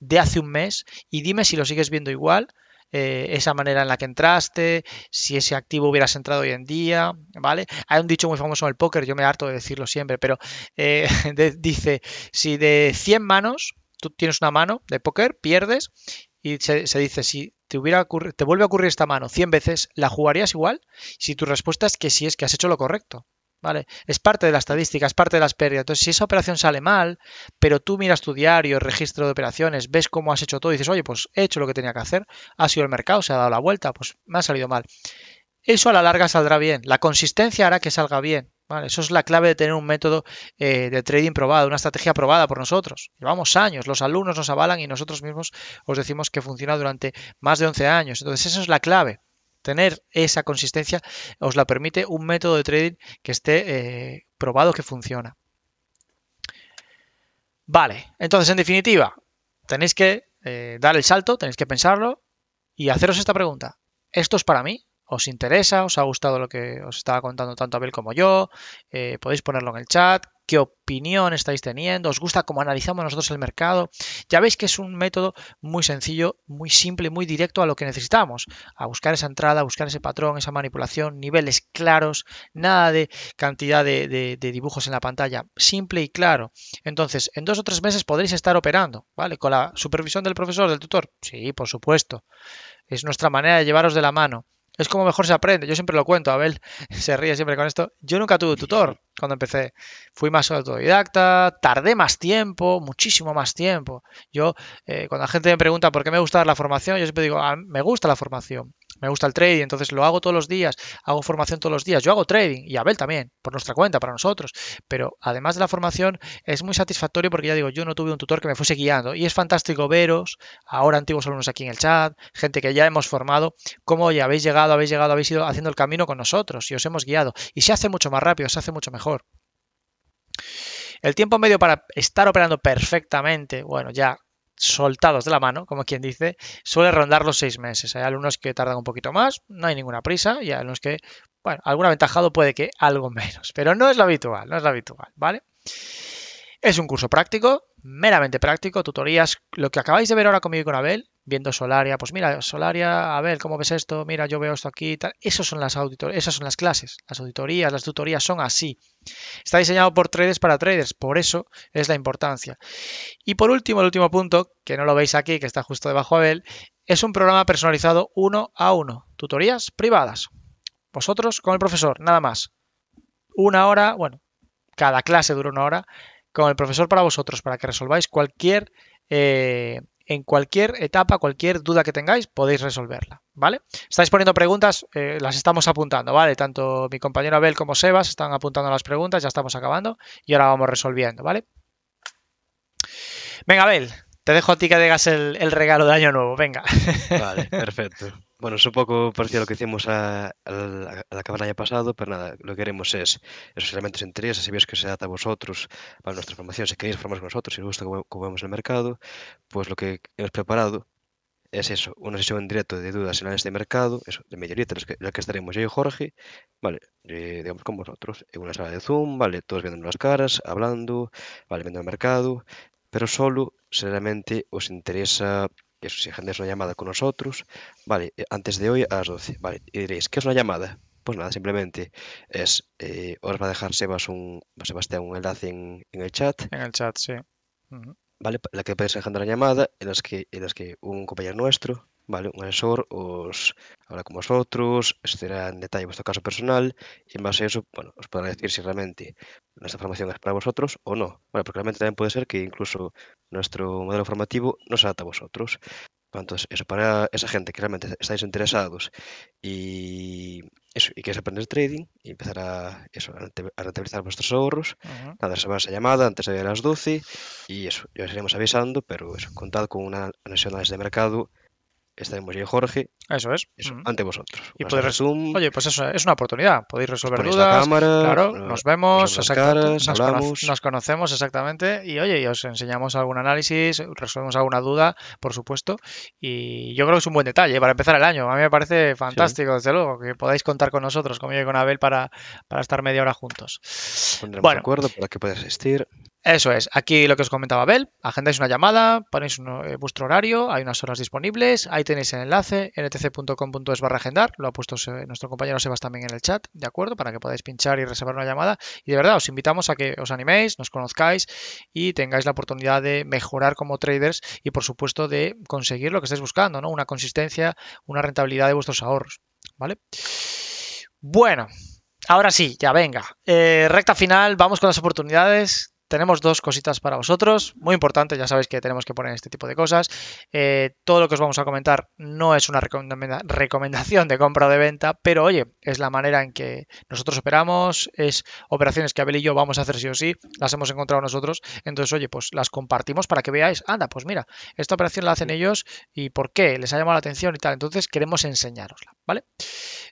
de hace un mes y dime si lo sigues viendo igual, eh, esa manera en la que entraste, si ese activo hubieras entrado hoy en día, ¿vale? Hay un dicho muy famoso en el póker, yo me harto de decirlo siempre, pero eh, [LAUGHS] dice, si de 100 manos, tú tienes una mano de póker, pierdes, y se, dice, si te, hubiera te vuelve a ocurrir esta mano 100 veces, ¿la jugarías igual? Si tu respuesta es que sí, es que has hecho lo correcto. Es parte de la estadística, es parte de las pérdidas. Entonces, si esa operación sale mal, pero tú miras tu diario, registro de operaciones, ves cómo has hecho todo y dices, oye, pues he hecho lo que tenía que hacer, ha sido el mercado, se ha dado la vuelta, pues me ha salido mal. Eso a la larga saldrá bien. La consistencia hará que salga bien. Eso es la clave de tener un método eh, de trading probado, una estrategia probada por nosotros. Llevamos años, los alumnos nos avalan y nosotros mismos os decimos que funciona durante más de 11 años. Entonces, eso es la clave tener esa consistencia os la permite un método de trading que esté eh, probado que funciona. Vale, entonces en definitiva, tenéis que eh, dar el salto, tenéis que pensarlo y haceros esta pregunta. ¿Esto es para mí? ¿Os interesa? ¿Os ha gustado lo que os estaba contando tanto Abel como yo? Eh, podéis ponerlo en el chat qué opinión estáis teniendo, os gusta cómo analizamos nosotros el mercado. Ya veis que es un método muy sencillo, muy simple, muy directo a lo que necesitamos, a buscar esa entrada, a buscar ese patrón, esa manipulación, niveles claros, nada de cantidad de, de dibujos en la pantalla, simple y claro. Entonces, en dos o tres meses podréis estar operando, ¿vale? Con la supervisión del profesor, del tutor, sí, por supuesto. Es nuestra manera de llevaros de la mano. Es como mejor se aprende. Yo siempre lo cuento. Abel [LAUGHS] se ríe siempre con esto. Yo nunca tuve tutor cuando empecé. Fui más autodidacta, tardé más tiempo, muchísimo más tiempo. Yo, eh, cuando la gente me pregunta por qué me gusta la formación, yo siempre digo, ah, me gusta la formación me gusta el trading, entonces lo hago todos los días, hago formación todos los días, yo hago trading y Abel también, por nuestra cuenta, para nosotros, pero además de la formación es muy satisfactorio porque ya digo, yo no tuve un tutor que me fuese guiando y es fantástico veros, ahora antiguos alumnos aquí en el chat, gente que ya hemos formado, cómo ya habéis llegado, habéis llegado, habéis ido haciendo el camino con nosotros y os hemos guiado y se hace mucho más rápido, se hace mucho mejor. El tiempo medio para estar operando perfectamente, bueno, ya soltados de la mano, como quien dice, suele rondar los seis meses. Hay alumnos que tardan un poquito más, no hay ninguna prisa, y hay que, bueno, algún aventajado puede que algo [LAUGHS] menos, pero no es lo habitual, no es lo habitual, ¿vale? Es un curso práctico, meramente práctico, tutorías, lo que acabáis de ver ahora conmigo y con Abel, viendo Solaria, pues mira, Solaria, Abel, ¿cómo ves esto? Mira, yo veo esto aquí, tal. Esos son las esas son las clases, las auditorías, las tutorías son así. Está diseñado por traders para traders, por eso es la importancia. Y por último, el último punto, que no lo veis aquí, que está justo debajo de Abel, es un programa personalizado uno a uno, tutorías privadas. Vosotros con el profesor, nada más. Una hora, bueno, cada clase dura una hora con el profesor para vosotros, para que resolváis cualquier, eh, en cualquier etapa, cualquier duda que tengáis, podéis resolverla, ¿vale? Estáis poniendo preguntas, eh, las estamos apuntando, ¿vale? Tanto mi compañero Abel como Sebas están apuntando las preguntas, ya estamos acabando y ahora vamos resolviendo, ¿vale? Venga, Abel, te dejo a ti que digas el regalo de Año Nuevo, venga. Vale, [LAUGHS] perfecto. Bueno, es un pouco parecido a lo que hicimos a, a la cámara el año pasado, pero nada, lo que queremos es esos elementos de interés, así veis que se adapta a vosotros para nuestra formación, si queréis formar con nosotros, si os gusta cómo, cómo vemos el mercado, pues lo que hemos preparado es eso, una sesión en directo de dudas en este mercado, eso, de mayoría, en la que estaremos yo y Jorge, ¿vale? Eh, digamos con vosotros, en una sala de Zoom, ¿vale? Todos viendo las caras, hablando, ¿vale? Viendo el mercado, pero solo, sinceramente, os interesa si agendáis una llamada con nosotros, vale, eh, antes de hoy a las 12, vale, y diréis, ¿qué es una llamada? Pues nada, simplemente es, eh, os va a dejar Sebas un, Sebastián un enlace en, el chat. En el chat, sí. Vale, la que podéis agendar la llamada, en las que, en las que un compañero nuestro un asesor os habla con vosotros, estudiará en detalle vuestro caso personal y en base a eso, bueno, os podrá decir si realmente nuestra formación es para vosotros o no. Bueno, porque realmente también puede ser que incluso nuestro modelo formativo no se para vosotros. Entonces, eso para esa gente que realmente estáis interesados y, eso, y queréis aprender trading y empezar a, eso, a rentabilizar vuestros ahorros, uh -huh. nada, llamada antes de las 12 y eso, ya os iremos avisando, pero contad con una análisis de mercado estaremos yo y Jorge. Eso es. Ante vosotros. Y podéis Oye, pues eso es una oportunidad. Podéis resolver dudas. nos, vemos, nos, conocemos exactamente. Y oye, os enseñamos algún análisis, resolvemos alguna duda, por supuesto. Y yo creo que es un buen detalle para empezar el año. A mí me parece fantástico, desde luego, que podáis contar con nosotros, conmigo y con Abel, para, estar media hora juntos. bueno, de acuerdo para que puedes asistir. Eso es, aquí lo que os comentaba Abel, agendáis una llamada, ponéis eh, vuestro horario, hay unas horas disponibles, ahí tenéis el enlace, ntc.com.es barra agendar, lo ha puesto nuestro compañero Sebas también en el chat, ¿de acuerdo? Para que podáis pinchar y reservar una llamada. Y de verdad, os invitamos a que os animéis, nos conozcáis y tengáis la oportunidad de mejorar como traders y por supuesto de conseguir lo que estáis buscando, ¿no? Una consistencia, una rentabilidad de vuestros ahorros, ¿vale? Bueno, ahora sí, ya venga. Eh, recta final, vamos con las oportunidades tenemos dos cositas para vosotros, muy importante, ya sabéis que tenemos que poner este tipo de cosas. Eh, todo lo que os vamos a comentar no es una recomendación de compra o de venta, pero oye, es la manera en que nosotros operamos, es operaciones que Abel y yo vamos a hacer sí o sí, las hemos encontrado nosotros, entonces oye, pues las compartimos para que veáis, anda, pues mira, esta operación la hacen ellos y por qué, les ha llamado la atención y tal, entonces queremos enseñarosla, ¿vale?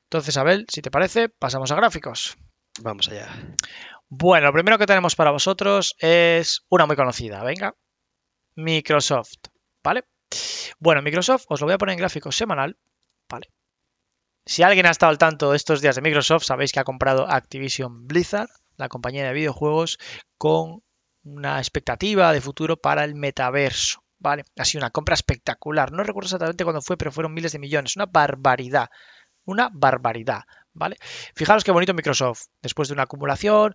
Entonces, Abel, si te parece, pasamos a gráficos. Vamos allá. Bueno, lo primero que tenemos para vosotros es una muy conocida, venga. Microsoft, ¿vale? Bueno, Microsoft, os lo voy a poner en gráfico semanal, ¿vale? Si alguien ha estado al tanto estos días de Microsoft, sabéis que ha comprado Activision Blizzard, la compañía de videojuegos, con una expectativa de futuro para el metaverso. ¿Vale? Ha sido una compra espectacular. No recuerdo exactamente cuándo fue, pero fueron miles de millones. Una barbaridad. Una barbaridad. ¿Vale? Fijaros qué bonito Microsoft. Después de una acumulación,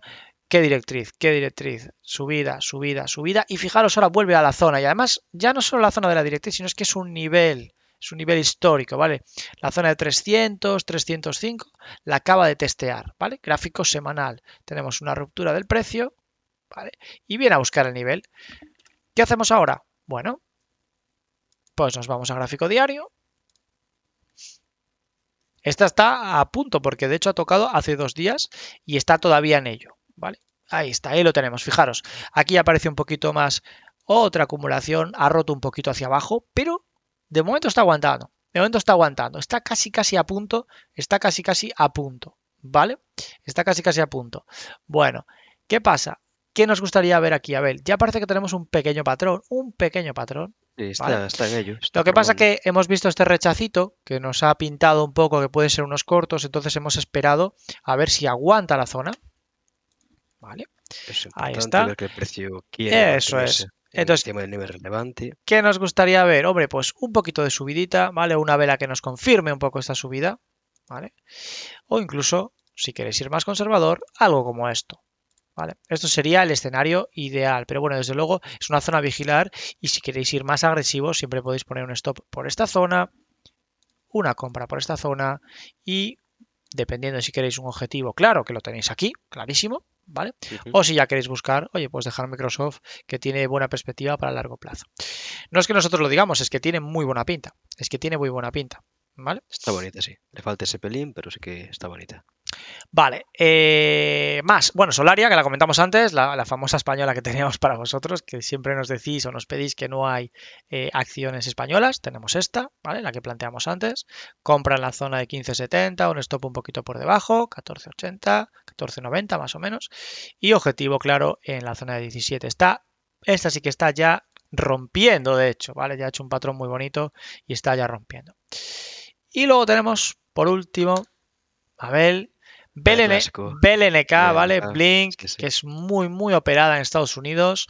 qué directriz, qué directriz, subida, subida, subida. Y fijaros, ahora vuelve a la zona. Y además, ya no solo la zona de la directriz, sino es que es un nivel, es un nivel histórico, ¿vale? La zona de 300, 305, la acaba de testear, ¿vale? Gráfico semanal. Tenemos una ruptura del precio, ¿vale? Y viene a buscar el nivel. ¿Qué hacemos ahora? Bueno, pues nos vamos a gráfico diario. Esta está a punto porque de hecho ha tocado hace dos días y está todavía en ello. ¿vale? Ahí está, ahí lo tenemos, fijaros. Aquí aparece un poquito más otra acumulación, ha roto un poquito hacia abajo, pero de momento está aguantando. De momento está aguantando, está casi casi a punto, está casi casi a punto, ¿vale? Está casi casi a punto. Bueno, ¿qué pasa? ¿Qué nos gustaría ver aquí, Abel? Ya parece que tenemos un pequeño patrón, un pequeño patrón. Lo que pasa es que hemos visto este rechacito que nos ha pintado un poco que puede ser unos cortos, entonces hemos esperado a ver si aguanta la zona, ¿Vale? Ahí está. Eso es. Entonces, relevante. ¿qué nos gustaría ver? Hombre, pues un poquito de subidita, ¿vale? Una vela que nos confirme un poco esta subida, ¿vale? O incluso, si queréis ir más conservador, algo como esto, ¿Vale? Esto sería el escenario ideal, pero bueno, desde luego es una zona a vigilar y si queréis ir más agresivo, siempre podéis poner un stop por esta zona, una compra por esta zona y dependiendo de si queréis un objetivo, claro que lo tenéis aquí, clarísimo, ¿vale? O si ya queréis buscar, oye, pues dejar Microsoft que tiene buena perspectiva para largo plazo. No es que nosotros lo digamos, es que tiene muy buena pinta, es que tiene muy buena pinta, ¿vale? Está bonita, sí. Le falta ese pelín, pero sí que está bonita. Vale, eh, más. Bueno, Solaria, que la comentamos antes, la, famosa española que [LAUGHS] teníamos para vosotros, que siempre nos decís o nos pedís que no hay eh, acciones españolas. Tenemos esta, ¿vale? La que planteamos antes. Compra en la zona de 15.70, un stop un poquito por debajo, 14.80, 14.90 más o menos. Y objetivo, claro, en la zona de 17. Está, esta sí que está ya rompiendo, de hecho, ¿vale? Ya ha hecho un patrón muy bonito y está ya rompiendo. Y luego tenemos, por último, Abel, BLN, BLNK, e e ¿vale? Blink, que es muy, muy operada en Estados Unidos.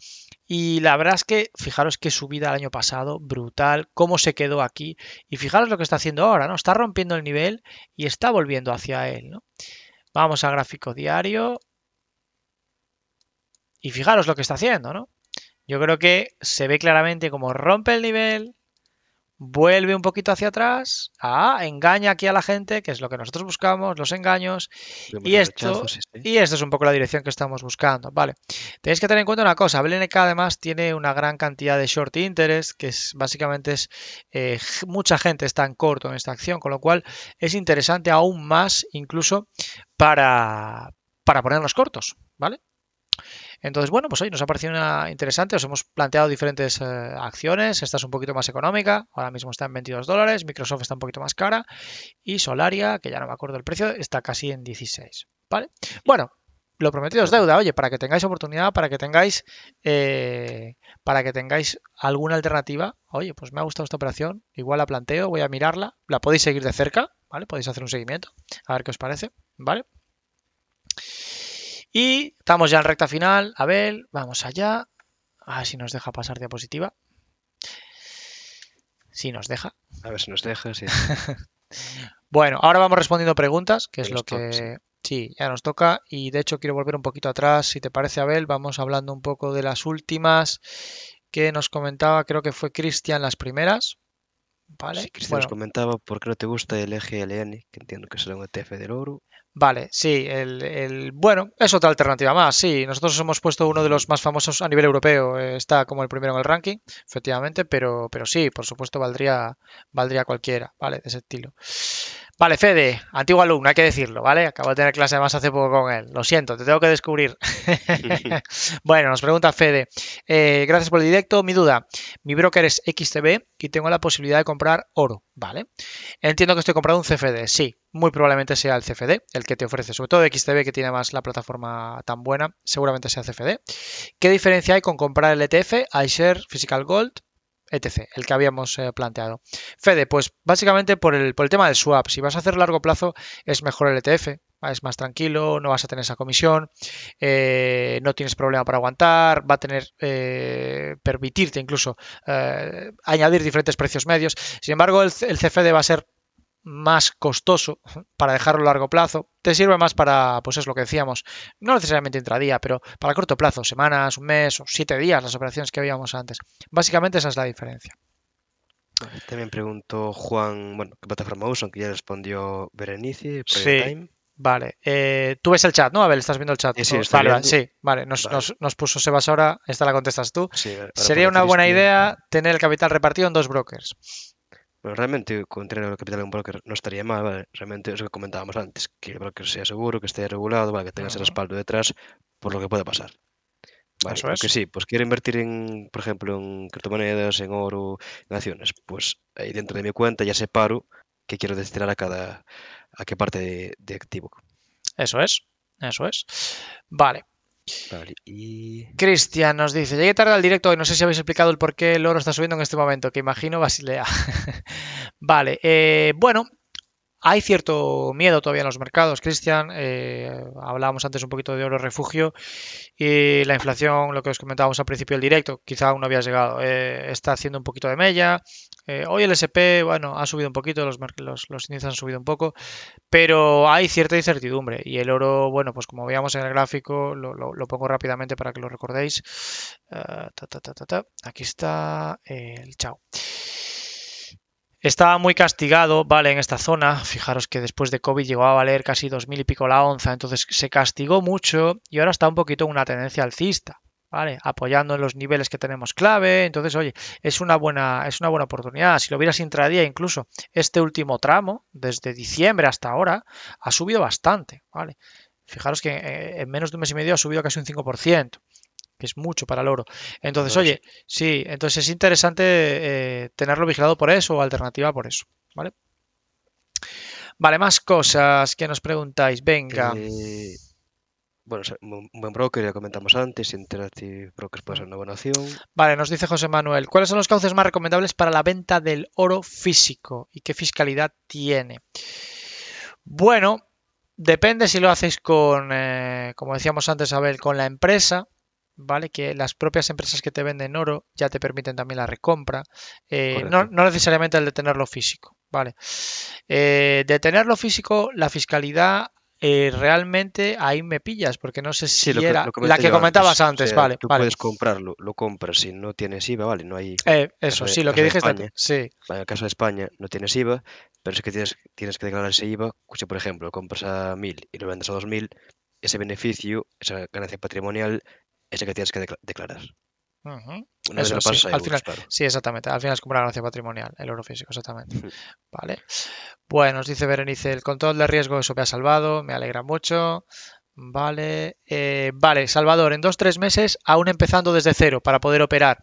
Y la verdad es que, fijaros qué subida el año pasado, brutal, cómo se quedó aquí. Y fijaros lo que está haciendo ahora, ¿no? Está rompiendo el nivel y está volviendo hacia él, ¿no? Vamos a gráfico diario. Y fijaros lo que está haciendo, ¿no? Yo creo que se ve claramente cómo rompe el nivel, vuelve un poquito hacia atrás, ah, engaña aquí a la gente, que es lo que nosotros buscamos, los engaños, y esto, y es un poco la dirección que estamos buscando, ¿vale? Tenéis que tener en cuenta una cosa, BLNK además tiene una gran cantidad de short interest, que es básicamente es eh, mucha gente está en corto en esta acción, con lo cual es interesante aún más incluso para, para ponernos cortos, ¿vale? Entonces, bueno, pues hoy nos ha parecido una interesante, os hemos planteado diferentes eh, acciones, esta es un poquito más económica, ahora mismo está en 22 dólares, Microsoft está un poquito más cara y Solaria, que ya no me acuerdo el precio, está casi en 16, ¿vale? Bueno, lo prometido es deuda, oye, para que tengáis oportunidad, para que tengáis, eh, para que tengáis alguna alternativa, oye, pues me ha gustado esta operación, igual la planteo, voy a mirarla, la podéis seguir de cerca, ¿vale? Podéis hacer un seguimiento, a ver qué os parece, ¿vale? Y estamos ya en recta final. Abel, vamos allá. A ver si nos deja pasar diapositiva. Si nos deja. A ver si nos deja, sí. [LAUGHS] bueno, ahora vamos respondiendo preguntas, que es lo que... Sí. sí, ya nos toca. Y de hecho quiero volver un poquito atrás. Si te parece, Abel, vamos hablando un poco de las últimas que nos comentaba, creo que fue Cristian las primeras. ¿vale? Sí, comentaba por qué no te gusta el EGLN, que entiendo que será un ETF e del oro. Vale, sí, el, bueno, es otra alternativa más, sí. Nosotros hemos puesto uno de los más famosos a nivel europeo, eh, está como el primero en el ranking, efectivamente, pero, pero sí, por supuesto valdría, valdría cualquiera, ¿vale? De ese estilo. Vale, Fede, antiguo alumno, hay que decirlo, ¿vale? Acabo de tener clase más hace poco con él. Lo siento, te tengo que descubrir. [LAUGHS] [LAUGHS] bueno, nos pregunta Fede. Eh, gracias por el directo. Mi duda, mi broker es XTB y tengo la posibilidad de comprar oro, ¿vale? Entiendo que estoy comprando un CFD. Sí, muy probablemente sea el CFD el que te ofrece, sobre todo XTB que tiene más la plataforma tan buena, seguramente sea CFD. ¿Qué diferencia hay con comprar el ETF, iShares Physical Gold etc., el que habíamos eh, planteado. Fede, pues básicamente por el, por el tema del swap, si vas a hacer largo plazo es mejor el ETF, es más tranquilo, no vas a tener esa comisión, eh, no tienes problema para aguantar, va a tener eh, permitirte incluso añadir diferentes precios medios. Sin embargo, el, el, CFD va a ser más costoso para dejarlo a largo plazo. Te sirve más para, pues es lo que decíamos, no necesariamente intradía, pero para corto plazo, semanas, un mes o siete días, las operaciones que habíamos antes. Básicamente esa es la diferencia. También preguntó Juan, bueno, ¿qué plataforma usan? Que ya respondió Berenice. Sí, vale. Eh, tú ves el chat, ¿no? Abel, estás viendo el chat. Sí, sí, vale, Nos, puso Sebas ahora, esta la contestas tú. Sería una buena idea tener el capital repartido en dos brokers. Bueno, realmente tener el capital de un broker no estaría mal, ¿vale? realmente es lo que comentábamos antes, que el broker sea seguro, que esté regulado, ¿vale? que tengas el respaldo detrás por lo que pueda pasar. Vale, Eso Que sí, pues quiero invertir en, por ejemplo, en criptomonedas, en oro, en acciones. Pues ahí dentro de mi cuenta ya separo qué quiero destinar a cada, a qué parte de activo. Eso es. Eso es. Vale, Cristian nos dice, llegué tarde al directo y no sé si habéis explicado el por qué el oro está subiendo en este momento, que imagino Basilea. [LAUGHS] vale, eh, bueno, hay cierto miedo todavía en los mercados, Cristian. Eh, hablábamos antes un poquito de oro refugio y la inflación, lo que os comentábamos al principio del directo, quizá aún no había llegado, eh, está haciendo un poquito de mella. Eh, hoy el SP, bueno, ha subido un poquito, los, índices han subido un poco, pero hay cierta incertidumbre. Y el oro, bueno, pues como veíamos en el gráfico, lo, pongo rápidamente para que lo recordéis. Eh, Aquí está el chao. Estaba muy castigado, ¿vale? En esta zona. Fijaros que después de COVID llegó a valer casi 2.000 y pico la onza, entonces se castigó mucho y ahora está un poquito en una tendencia alcista. ¿vale? Apoyando en los niveles que tenemos clave. Entonces, oye, es una buena, es una buena oportunidad. Si lo vieras intradía, incluso este último tramo, desde diciembre hasta ahora, ha subido bastante, ¿vale? Fijaros que eh, en menos de un mes y medio ha subido casi un 5% que es mucho para el oro. Entonces, pues oye, sí. entonces es interesante eh, tenerlo vigilado por eso o alternativa por eso, ¿vale? Vale, más cosas que nos preguntáis, venga. Eh, bueno, un buen broker, ya comentamos antes, Interactive Brokers puede ser una buena opción. Vale, nos dice José Manuel, ¿cuáles son los cauces más recomendables para la venta del oro físico y qué fiscalidad tiene? Bueno, depende si lo hacéis con, eh, como decíamos antes, Abel, con la empresa, ¿vale? Que las propias empresas que te venden oro ya te permiten también la recompra. Eh, no, necesariamente el de tenerlo físico, ¿vale? Eh, de tenerlo físico, la fiscalidad eh, realmente ahí me pillas, porque no sé si era la que comentabas antes. vale, tú puedes comprarlo, lo compras, si no tienes IVA, vale, no hay. Eh, eso, sí, lo que dije España, sí. En el caso de España no tienes IVA, pero es que tienes, tienes que declarar ese IVA. Si, por ejemplo, compras a 1000 y lo vendes a 2000, ese beneficio, esa ganancia patrimonial, es el que tienes que declarar al final, sí, exactamente. Al final es como la ganancia patrimonial, el oro físico, exactamente. Vale. Bueno, nos dice Berenice, el control de riesgo, eso me ha salvado, me alegra mucho. Vale, eh, vale, Salvador, en dos, tres meses, aún empezando desde cero para poder operar.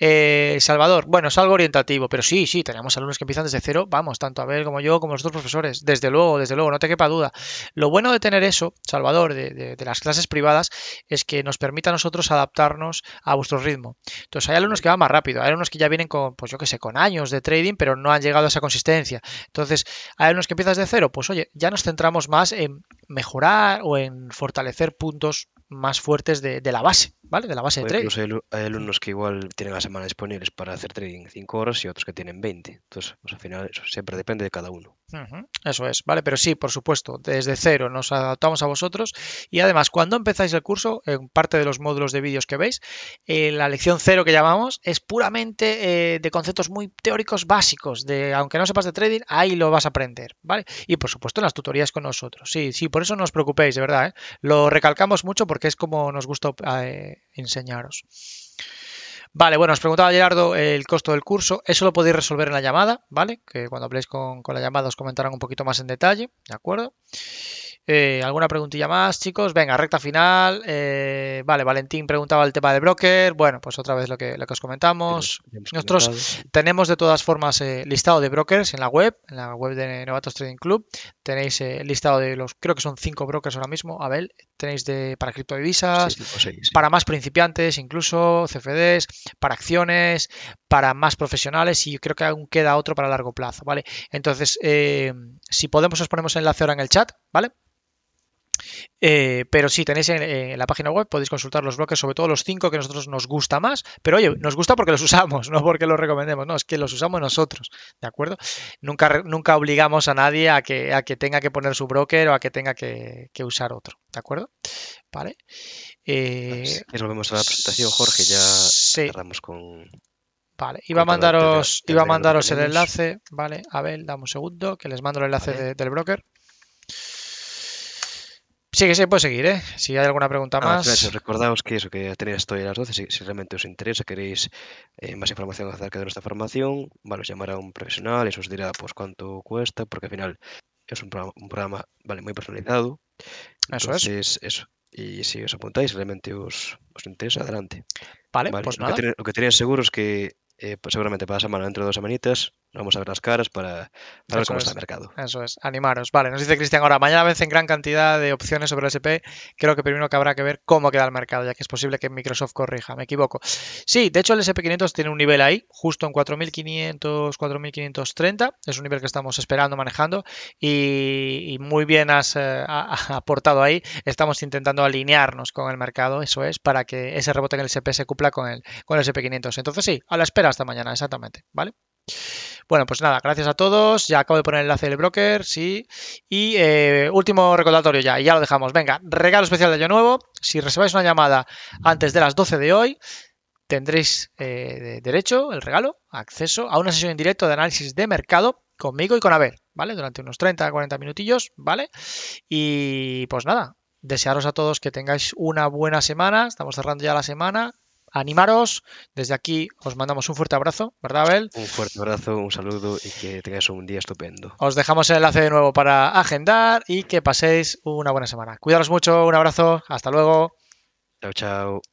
Eh, Salvador, bueno, es algo orientativo, pero sí, sí, tenemos alumnos que empiezan desde cero, vamos, tanto a ver como yo, como los otros profesores, desde luego, desde luego, no te quepa duda. Lo bueno de tener eso, Salvador, de, las clases privadas, es que nos permita a nosotros adaptarnos a vuestro ritmo. Entonces, hay alumnos que van más rápido, hay alumnos que ya vienen con, pues yo qué sé, con años de trading, pero no han llegado a esa consistencia. Entonces, hay alumnos que empiezan desde cero, pues oye, ya nos centramos más en mejorar o en fortalecer puntos más fuertes de, la base, ¿vale? De la base de trading. hay, alumnos que igual tienen la semana disponibles para hacer trading 5 horas y otros que tienen 20. Entonces, pues, al final, eso siempre depende de cada uno. Eso es, ¿vale? Pero sí, por supuesto, desde cero nos adaptamos a vosotros y además cuando empezáis el curso, en parte de los módulos de vídeos que veis, eh, la lección cero que llamamos es puramente eh, de conceptos muy teóricos básicos, de aunque no sepas de trading, ahí lo vas a aprender, ¿vale? Y por supuesto en las tutorías con nosotros, sí, sí, por eso no os preocupéis, de verdad, ¿eh? lo recalcamos mucho porque es como nos gusta eh, enseñaros. Vale, bueno, os preguntaba Gerardo el costo del curso. Eso lo podéis resolver en la llamada, ¿vale? Que cuando habléis con, la llamada os comentarán un poquito más en detalle, ¿de acuerdo? Eh, ¿Alguna preguntilla más, chicos? Venga, recta final. Eh, vale, Valentín preguntaba el tema del broker. Bueno, pues otra vez lo que, os comentamos. Nosotros tenemos de todas formas eh, listado de brokers en la web, en la web de Novatos Trading Club. Tenéis listado de los, creo que son cinco brokers ahora mismo. Abel, tenéis de para criptodivisas, pues para más principiantes, incluso CFDs, para acciones, para más profesionales y creo que aún queda otro para largo plazo, ¿vale? Entonces, si podemos, os ponemos enlace ahora en el chat, ¿vale? Eh, pero si tenéis en, la página web, podéis consultar los bloques, sobre todo los cinco que nosotros nos gusta más, pero oye, nos gusta porque los usamos, [LAUGHS] no porque los recomendemos, no, es que los usamos nosotros, ¿de acuerdo? Nunca, nunca obligamos a nadie a que, a que tenga que poner su broker o a que tenga que, usar otro, ¿de acuerdo? Vale. Eh, volvemos a la presentación, Jorge, ya cerramos con... Vale, iba a mandaros, iba a mandaros el enlace, vale, Abel, ver, dame un segundo, que les mando el enlace del broker. Sí, que se puede seguir, ¿eh? Si hay alguna pregunta ah, más. Claro, recordaos que eso que tenéis estoy a las 12. Si, realmente os interesa, queréis eh, más información acerca de nuestra formación, vale, os llamará un profesional, eso os dirá pues cuánto cuesta, porque al final es un programa, vale, muy personalizado. eso es. Y si os apuntáis, realmente os, interesa, adelante. Vale, pues nada. Que lo que tenéis seguro es que eh, pues, seguramente para la semana, dentro de dos semanitas, vamos a ver las caras para, ver cómo está el mercado. Eso es, animaros. Vale, nos dice Cristian ahora, mañana vencen gran cantidad de opciones sobre el SP. Creo que primero que habrá que ver cómo queda el mercado, ya que es posible que Microsoft corrija, me equivoco. Sí, de hecho el SP500 tiene un nivel ahí, justo en 4.500, 4.530. Es un nivel que estamos esperando, manejando. Y, muy bien has eh, aportado ahí. Estamos intentando alinearnos con el mercado, eso es, para que ese rebote en el SP se cumpla con el, con el SP500. Entonces sí, a la espera hasta mañana, exactamente. ¿Vale? Bueno, pues nada, gracias a todos. Ya acabo de poner el enlace del broker, sí. Y eh, último recordatorio ya, ya lo dejamos. Venga, regalo especial de Año Nuevo. Si reserváis una llamada antes de las 12 de hoy, tendréis eh, derecho, el regalo, acceso a una sesión en directo de análisis de mercado conmigo y con Aver, ¿vale? Durante unos 30 a 40 minutillos, ¿vale? Y pues nada, desearos a todos que tengáis una buena semana. Estamos cerrando ya la semana animaros. Desde aquí os mandamos un fuerte abrazo, ¿verdad, Abel? Un fuerte abrazo, un saludo y que tengáis un día estupendo. Os dejamos el enlace de nuevo para agendar y que paséis una buena semana. Cuidaros mucho, un abrazo, hasta luego. Chao, chao.